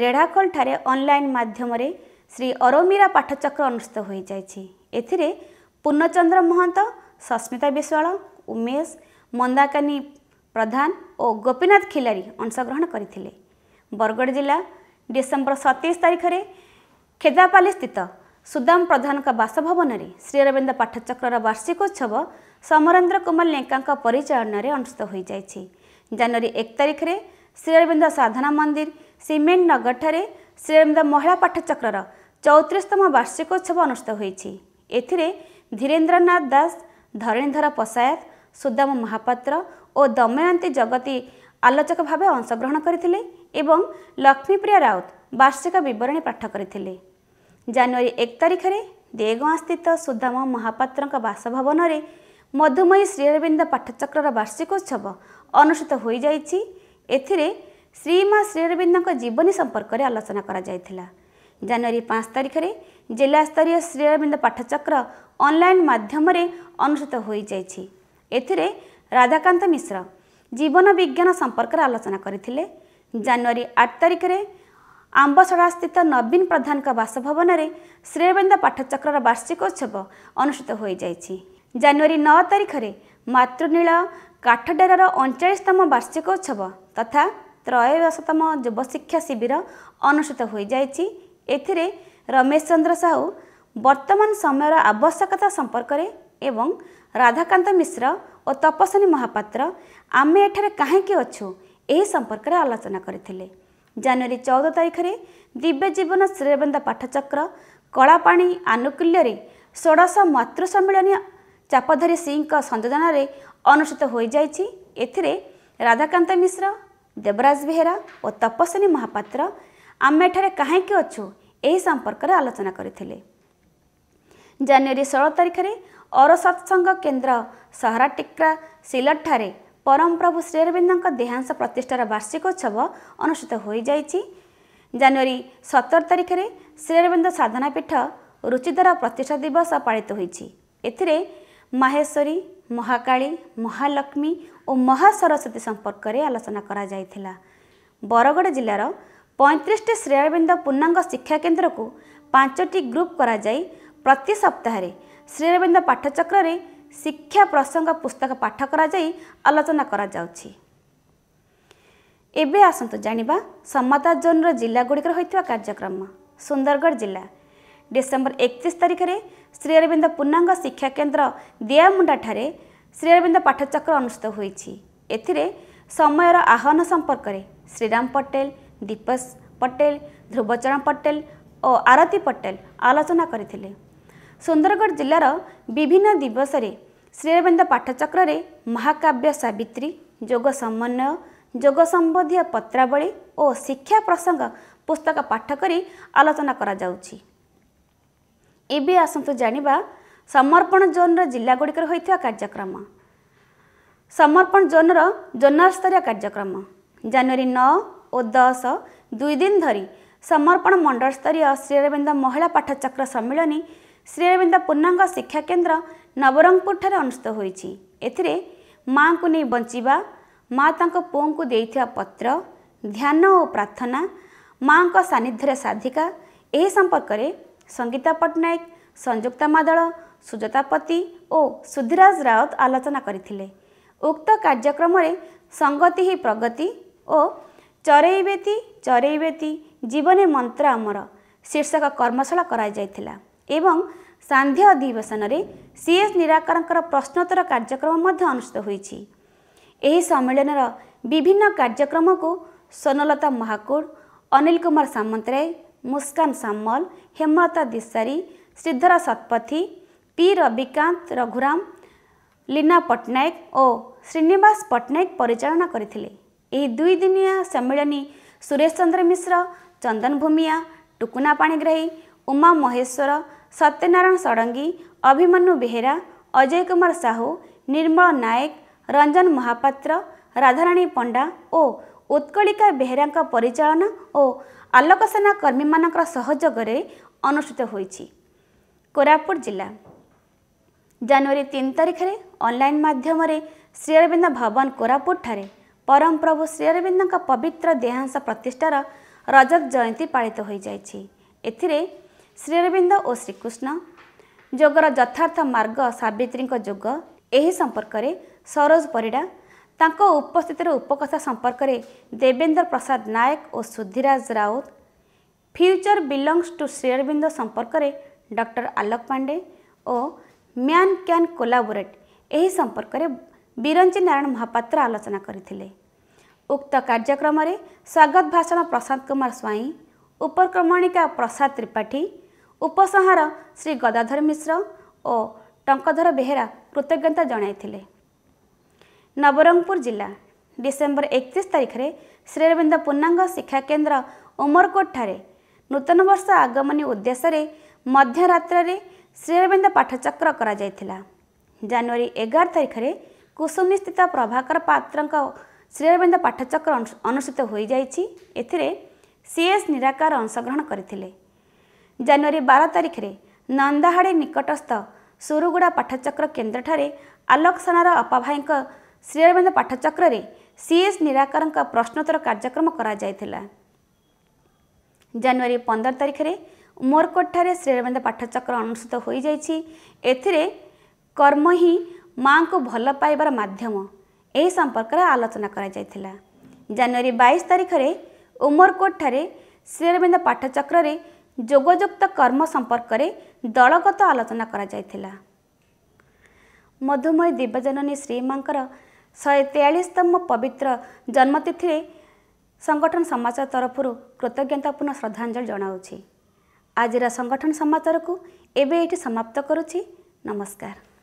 ରେଢ଼ାଖୋଲଠାରେ ଅନଲାଇନ୍ ମାଧ୍ୟମରେ ଶ୍ରୀ ଅରମିରା ପାଠଚକ୍ର ଅନୁଷ୍ଠିତ ହୋଇଯାଇଛି ଏଥିରେ ପୂର୍ଣ୍ଣଚନ୍ଦ୍ର ମହନ୍ତ ସସ୍ମିତା ବିଶ୍ୱାଳ ଉମେଶ ମନ୍ଦାକାନୀ ପ୍ରଧାନ ଓ ଗୋପୀନାଥ ଖିଲାରୀ ଅଂଶଗ୍ରହଣ କରିଥିଲେ ବରଗଡ଼ ଜିଲ୍ଲା ଡିସେମ୍ବର ସତେଇଶ ତାରିଖରେ ଖେଦାପାଲି ସ୍ଥିତ ସୁଦାମ ପ୍ରଧାନଙ୍କ ବାସଭବନରେ ଶ୍ରୀ ଅରବିନ୍ଦ ପାଠଚକ୍ରର ବାର୍ଷିକୋତ୍ସବ ସମରେନ୍ଦ୍ର କୁମାର ଲେଙ୍କାଙ୍କ ପରିଚାଳନାରେ ଅନୁଷ୍ଠିତ ହୋଇଯାଇଛି ଜାନୁଆରୀ ଏକ ତାରିଖରେ ଶ୍ରୀ ଅରବିନ୍ଦ ସାଧନା ମନ୍ଦିର ସିମେଣ୍ଟ ନଗରଠାରେ ଶ୍ରୀରେମ୍ଦା ମହିଳା ପାଠଚକ୍ରର ଚଉତିରିଶତମ ବାର୍ଷିକୋତ୍ସବ ଅନୁଷ୍ଠିତ ହୋଇଛି ଏଥିରେ ଧୀରେନ୍ଦ୍ରନାଥ ଦାସ ଧରଣୀଧର ପଶାୟତ ସୁଦାମ ମହାପାତ୍ର ଓ ଦମୟନ୍ତୀ ଜଗତି ଆଲୋଚକ ଭାବେ ଅଂଶଗ୍ରହଣ କରିଥିଲେ ଏବଂ ଲକ୍ଷ୍ମୀପ୍ରିୟା ରାଉତ ବାର୍ଷିକ ବିବରଣୀ ପାଠ କରିଥିଲେ ଜାନୁଆରୀ ଏକ ତାରିଖରେ ଦେଓଗାଁ ସ୍ଥିତ ସୁଦାମ ମହାପାତ୍ରଙ୍କ ବାସଭବନରେ ମଧୁମୟୀ ଶ୍ରୀଅରବିନ୍ଦ ପାଠଚକ୍ରର ବାର୍ଷିକୋତ୍ସବ ଅନୁଷ୍ଠିତ ହୋଇଯାଇଛି ଏଥିରେ ଶ୍ରୀ ମା ଶ୍ରୀଅରବିନ୍ଦଙ୍କ ଜୀବନୀ ସମ୍ପର୍କରେ ଆଲୋଚନା କରାଯାଇଥିଲା ଜାନୁଆରୀ ପାଞ୍ଚ ତାରିଖରେ ଜିଲ୍ଲାସ୍ତରୀୟ ଶ୍ରୀଅରବିନ୍ଦ ପାଠଚକ୍ର ଅନଲାଇନ୍ ମାଧ୍ୟମରେ ଅନୁଷ୍ଠିତ ହୋଇଯାଇଛି ଏଥିରେ ରାଧାକାନ୍ତ ମିଶ୍ର ଜୀବନ ବିଜ୍ଞାନ ସମ୍ପର୍କରେ ଆଲୋଚନା କରିଥିଲେ ଜାନୁଆରୀ ଆଠ ତାରିଖରେ ଆମ୍ବସଡ଼ାସ୍ଥିତ ନବୀନ ପ୍ରଧାନଙ୍କ ବାସଭବନରେ ଶ୍ରୀଅରବିନ୍ଦ ପାଠଚକ୍ରର ବାର୍ଷିକ ଉତ୍ସବ ଅନୁଷ୍ଠିତ ହୋଇଯାଇଛି ଜାନୁଆରୀ ନଅ ତାରିଖରେ ମାତୃନୀଳ କାଠଡେରାର ଅଣଚାଳିଶତମ ବାର୍ଷିକ ଉତ୍ସବ ତଥା ତ୍ରୟୋଦଶତମ ଯୁବ ଶିକ୍ଷା ଶିବିର ଅନୁଷ୍ଠିତ ହୋଇଯାଇଛି ଏଥିରେ ରମେଶ ଚନ୍ଦ୍ର ସାହୁ ବର୍ତ୍ତମାନ ସମୟର ଆବଶ୍ୟକତା ସମ୍ପର୍କରେ ଏବଂ ରାଧାକାନ୍ତ ମିଶ୍ର ଓ ତପସ୍ୱନୀ ମହାପାତ୍ର ଆମେ ଏଠାରେ କାହିଁକି ଅଛୁ ଏହି ସମ୍ପର୍କରେ ଆଲୋଚନା କରିଥିଲେ ଜାନୁଆରୀ ଚଉଦ ତାରିଖରେ ଦିବ୍ୟ ଜୀବନ ଶ୍ରୀରବିନ୍ଦ ପାଠଚକ୍ର କଳାପାଣି ଆନୁକୂଲ୍ୟରେ ଷୋଡ଼ଶ ମାତୃ ସମ୍ମିଳନୀ ଚାପଧାରୀ ସିଂଙ୍କ ସଂଯୋଜନାରେ ଅନୁଷ୍ଠିତ ହୋଇଯାଇଛି ଏଥିରେ ରାଧାକାନ୍ତ ମିଶ୍ର ଦେବରାଜ ବେହେରା ଓ ତପସ୍ୱିନୀ ମହାପାତ୍ର ଆମେ ଏଠାରେ କାହିଁକି ଅଛୁ ଏହି ସମ୍ପର୍କରେ ଆଲୋଚନା କରିଥିଲେ ଜାନୁଆରୀ ଷୋହଳ ତାରିଖରେ ଅରସତ୍ସଙ୍ଗ କେନ୍ଦ୍ର ସହରାଟିକ୍ରା ସିଲଟଠାରେ ପରମପ୍ରଭୁ ଶ୍ରୀରବିନ୍ଦଙ୍କ ଦେହାଂଶ ପ୍ରତିଷ୍ଠାର ବାର୍ଷିକ ଉତ୍ସବ ଅନୁଷ୍ଠିତ ହୋଇଯାଇଛି ଜାନୁଆରୀ ସତର ତାରିଖରେ ଶ୍ରୀରବିନ୍ଦ ସାଧନା ପୀଠ ରୁଚିଦର ପ୍ରତିଷ୍ଠା ଦିବସ ପାଳିତ ହୋଇଛି ଏଥିରେ ମାହେଶ୍ୱରୀ ମହାକାଳୀ ମହାଲକ୍ଷ୍ମୀ ଓ ମହାସରସ୍ୱତୀ ସମ୍ପର୍କରେ ଆଲୋଚନା କରାଯାଇଥିଲା ବରଗଡ଼ ଜିଲ୍ଲାର ପଇଁତିରିଶଟି ଶ୍ରୀଅରବିନ୍ଦ ପୂର୍ଣ୍ଣାଙ୍ଗ ଶିକ୍ଷାକେନ୍ଦ୍ରକୁ ପାଞ୍ଚଟି ଗ୍ରୁପ୍ କରାଯାଇ ପ୍ରତି ସପ୍ତାହରେ ଶ୍ରୀଅରବିନ୍ଦ ପାଠଚକ୍ରରେ ଶିକ୍ଷା ପ୍ରସଙ୍ଗ ପୁସ୍ତକ ପାଠ କରାଯାଇ ଆଲୋଚନା କରାଯାଉଛି ଏବେ ଆସନ୍ତୁ ଜାଣିବା ସମତା ଜୋନ୍ର ଜିଲ୍ଲାଗୁଡ଼ିକରେ ହୋଇଥିବା କାର୍ଯ୍ୟକ୍ରମ ସୁନ୍ଦରଗଡ଼ ଜିଲ୍ଲା ଡିସେମ୍ବର ଏକତିରିଶ ତାରିଖରେ ଶ୍ରୀ ଅରବିନ୍ଦ ପୂର୍ଣ୍ଣାଙ୍ଗ ଶିକ୍ଷା କେନ୍ଦ୍ର ଦିଆମୁଣ୍ଡାଠାରେ ଶ୍ରୀ ଅରବିନ୍ଦ ପାଠଚକ୍ର ଅନୁଷ୍ଠିତ ହୋଇଛି ଏଥିରେ ସମୟର ଆହ୍ୱାନ ସମ୍ପର୍କରେ ଶ୍ରୀରାମ ପଟେଲ ଦୀପସ ପଟେଲ ଧ୍ରୁବଚରଣ ପଟେଲ ଓ ଆରତୀ ପଟେଲ ଆଲୋଚନା କରିଥିଲେ ସୁନ୍ଦରଗଡ଼ ଜିଲ୍ଲାର ବିଭିନ୍ନ ଦିବସରେ ଶ୍ରୀ ଅରବିନ୍ଦ ପାଠଚକ୍ରରେ ମହାକାବ୍ୟ ସାବିତ୍ରୀ ଯୋଗ ସମନ୍ୱୟ ଯୋଗ ସମ୍ବନ୍ଧୀୟ ପତ୍ରାବଳୀ ଓ ଶିକ୍ଷା ପ୍ରସଙ୍ଗ ପୁସ୍ତକ ପାଠ କରି ଆଲୋଚନା କରାଯାଉଛି ଏବେ ଆସନ୍ତୁ ଜାଣିବା ସମର୍ପଣ ଜୋନ୍ର ଜିଲ୍ଲାଗୁଡ଼ିକରେ ହୋଇଥିବା କାର୍ଯ୍ୟକ୍ରମ ସମର୍ପଣ ଜୋନ୍ର ଜୋନାଲ ସ୍ତରୀୟ କାର୍ଯ୍ୟକ୍ରମ ଜାନୁଆରୀ ନଅ ଓ ଦଶ ଦୁଇ ଦିନ ଧରି ସମର୍ପଣ ମଣ୍ଡଳସ୍ତରୀୟ ଶ୍ରୀରବିନ୍ଦ ମହିଳା ପାଠଚକ୍ର ସମ୍ମିଳନୀ ଶ୍ରୀରବିନ୍ଦ ପୂର୍ଣ୍ଣାଙ୍ଗ ଶିକ୍ଷା କେନ୍ଦ୍ର ନବରଙ୍ଗପୁରଠାରେ ଅନୁଷ୍ଠିତ ହୋଇଛି ଏଥିରେ ମାଆଙ୍କୁ ନେଇ ବଞ୍ଚିବା ମା ତାଙ୍କ ପୁଅଙ୍କୁ ଦେଇଥିବା ପତ୍ର ଧ୍ୟାନ ଓ ପ୍ରାର୍ଥନା ମାଆଙ୍କ ସାନ୍ନିଧ୍ୟରେ ସାଧିକା ଏହି ସମ୍ପର୍କରେ ସଙ୍ଗୀତା ପଟ୍ଟନାୟକ ସଂଯୁକ୍ତା ମାଦଳ ସୁଜତା ପତି ଓ ସୁଧୀରାଜ ରାଉତ ଆଲୋଚନା କରିଥିଲେ ଉକ୍ତ କାର୍ଯ୍ୟକ୍ରମରେ ସଙ୍ଗତି ହିଁ ପ୍ରଗତି ଓ ଚରେଇ ବ୍ୟତି ଚରେଇ ବ୍ୟତି ଜୀବନୀ ମନ୍ତ୍ର ଆମର ଶୀର୍ଷକ କର୍ମଶାଳା କରାଯାଇଥିଲା ଏବଂ ସାନ୍ଧ୍ୟ ଅଧିବେଶନରେ ସି ଏସ୍ ନିରାକରଙ୍କର ପ୍ରଶ୍ନୋତ୍ତର କାର୍ଯ୍ୟକ୍ରମ ମଧ୍ୟ ଅନୁଷ୍ଠିତ ହୋଇଛି ଏହି ସମ୍ମିଳନୀର ବିଭିନ୍ନ କାର୍ଯ୍ୟକ୍ରମକୁ ସ୍ୱର୍ଣ୍ଣଲତା ମହାକୁଡ଼ ଅନିଲ କୁମାର ସାମନ୍ତରାୟ ମୁସ୍କାନ ସାମଲ ହେମଲତା ଦିଶାରୀ ଶ୍ରୀଧର ଶତପଥୀ ପି ରବିକାନ୍ତ ରଘୁରାମ ଲୀନା ପଟ୍ଟନାୟକ ଓ ଶ୍ରୀନିବାସ ପଟ୍ଟନାୟକ ପରିଚାଳନା କରିଥିଲେ ଏହି ଦୁଇଦିନିଆ ସମ୍ମିଳନୀ ସୁରେଶ ଚନ୍ଦ୍ର ମିଶ୍ର ଚନ୍ଦନ ଭୂମିଆ ଟୁକୁନା ପାଣିଗ୍ରାହୀ ଉମା ମହେଶ୍ୱର ସତ୍ୟନାରାୟଣ ଷଡ଼ଙ୍ଗୀ ଅଭିମନ୍ୟୁ ବେହେରା ଅଜୟ କୁମାର ସାହୁ ନିର୍ମଳ ନାୟକ ରଞ୍ଜନ ମହାପାତ୍ର ରାଧାରାଣୀ ପଣ୍ଡା ଓ ଉତ୍କଳିକା ବେହେରାଙ୍କ ପରିଚାଳନା ଓ ଆଲୋକସେନା କର୍ମୀମାନଙ୍କର ସହଯୋଗରେ ଅନୁଷ୍ଠିତ ହୋଇଛି କୋରାପୁଟ ଜିଲ୍ଲା ଜାନୁଆରୀ ତିନି ତାରିଖରେ ଅନଲାଇନ୍ ମାଧ୍ୟମରେ ଶ୍ରୀଅରବିନ୍ଦ ଭବନ କୋରାପୁଟଠାରେ ପରମପ୍ରଭୁ ଶ୍ରୀଅରବିନ୍ଦଙ୍କ ପବିତ୍ର ଦେହାଂଶ ପ୍ରତିଷ୍ଠାର ରଜତ ଜୟନ୍ତୀ ପାଳିତ ହୋଇଯାଇଛି ଏଥିରେ ଶ୍ରୀଅରବିନ୍ଦ ଓ ଶ୍ରୀକୃଷ୍ଣ ଯୋଗର ଯଥାର୍ଥ ମାର୍ଗ ସାବିତ୍ରୀଙ୍କ ଯୋଗ ଏହି ସମ୍ପର୍କରେ ସରୋଜ ପରିଡ଼ା ତାଙ୍କ ଉପସ୍ଥିତିର ଉପକଥା ସମ୍ପର୍କରେ ଦେବେନ୍ଦ୍ର ପ୍ରସାଦ ନାୟକ ଓ ସୁଧିରାଜ ରାଉତ ଫ୍ୟୁଚର୍ ବିଲଙ୍ଗ୍ସ ଟୁ ଶ୍ରୀଅରବିନ୍ଦ ସମ୍ପର୍କରେ doctor Alok Pandey O man can କୋଲାବୋରେଟ୍ ଏହି ସମ୍ପର୍କରେ ବିରଞ୍ଜି ନାରାୟଣ ମହାପାତ୍ର ଆଲୋଚନା କରିଥିଲେ ଉକ୍ତ କାର୍ଯ୍ୟକ୍ରମରେ ସ୍ୱାଗତ ଭାଷଣ ପ୍ରଶାନ୍ତ କୁମାର ସ୍ୱାଇଁ ଉପକ୍ରମଣିକା ପ୍ରସାଦ ତ୍ରିପାଠୀ ଉପସଂହାର ଶ୍ରୀ ଗଦାଧର ମିଶ୍ର ଓ ଟଙ୍କଧର ବେହେରା କୃତଜ୍ଞତା ଜଣାଇଥିଲେ ନବରଙ୍ଗପୁର ଜିଲ୍ଲା ଡିସେମ୍ବର ଏକତିରିଶ ତାରିଖରେ ଶ୍ରୀରବିନ୍ଦ ପୂର୍ଣ୍ଣାଙ୍ଗ ଶିକ୍ଷା କେନ୍ଦ୍ର ଉମରକୋଟଠାରେ ନୂତନ ବର୍ଷ ଆଗମନୀ ଉଦ୍ଦେଶ୍ୟରେ ମଧ୍ୟରାତ୍ରରେ ଶ୍ରୀରବିନ୍ଦ ପାଠଚକ୍ର କରାଯାଇଥିଲା ଜାନୁଆରୀ ଏଗାର ତାରିଖରେ କୁସୁମିସ୍ଥିତ ପ୍ରଭାକର ପାତ୍ରଙ୍କ ଶ୍ରୀରବିନ୍ଦ ପାଠଚକ୍ର ଅନୁଷ୍ଠିତ ହୋଇଯାଇଛି ଏଥିରେ ସିଏସ୍ ନିରାକାର ଅଂଶଗ୍ରହଣ କରିଥିଲେ ଜାନୁଆରୀ ବାର ତାରିଖରେ ନନ୍ଦାହାଡ଼ି ନିକଟସ୍ଥ ସୁରୁଗୁଡ଼ା ପାଠଚକ୍ର କେନ୍ଦ୍ରଠାରେ ଆଲୋକ ସେନାର ଅପାଭାଇଙ୍କ ଶ୍ରୀରବିନ୍ଦ ପାଠଚକ୍ରରେ ସିଏସ୍ ନିରାକାରଙ୍କ ପ୍ରଶ୍ନୋତ୍ତର କାର୍ଯ୍ୟକ୍ରମ କରାଯାଇଥିଲା ଜାନୁଆରୀ ପନ୍ଦର ତାରିଖରେ ଉମରକୋଟଠାରେ ଶ୍ରୀରବିନ୍ଦ ପାଠଚକ୍ର ଅନୁଷ୍ଠିତ ହୋଇଯାଇଛି ଏଥିରେ କର୍ମ ହିଁ ମାଆଙ୍କୁ ଭଲ ପାଇବାର ମାଧ୍ୟମ ଏହି ସମ୍ପର୍କରେ ଆଲୋଚନା କରାଯାଇଥିଲା ଜାନୁଆରୀ ବାଇଶ ତାରିଖରେ ଉମରକୋଟଠାରେ ଶ୍ରୀରବିନ୍ଦ ପାଠଚକ୍ରରେ ଯୋଗଯୁକ୍ତ କର୍ମ ସମ୍ପର୍କରେ ଦଳଗତ ଆଲୋଚନା କରାଯାଇଥିଲା ମଧୁମୟ ଦିବ୍ୟଜନନୀ ଶ୍ରୀମାଙ୍କର ଶହେ ତେୟାଳିଶତମ ପବିତ୍ର ଜନ୍ମତିଥିରେ ସଂଗଠନ ସମାଚାର ତରଫରୁ କୃତଜ୍ଞତାପୂର୍ଣ୍ଣ ଶ୍ରଦ୍ଧାଞ୍ଜଳି ଜଣାଉଛି ଆଜିର ସଂଗଠନ ସମାଚାରକୁ ଏବେ ଏଇଠି ସମାପ୍ତ କରୁଛି ନମସ୍କାର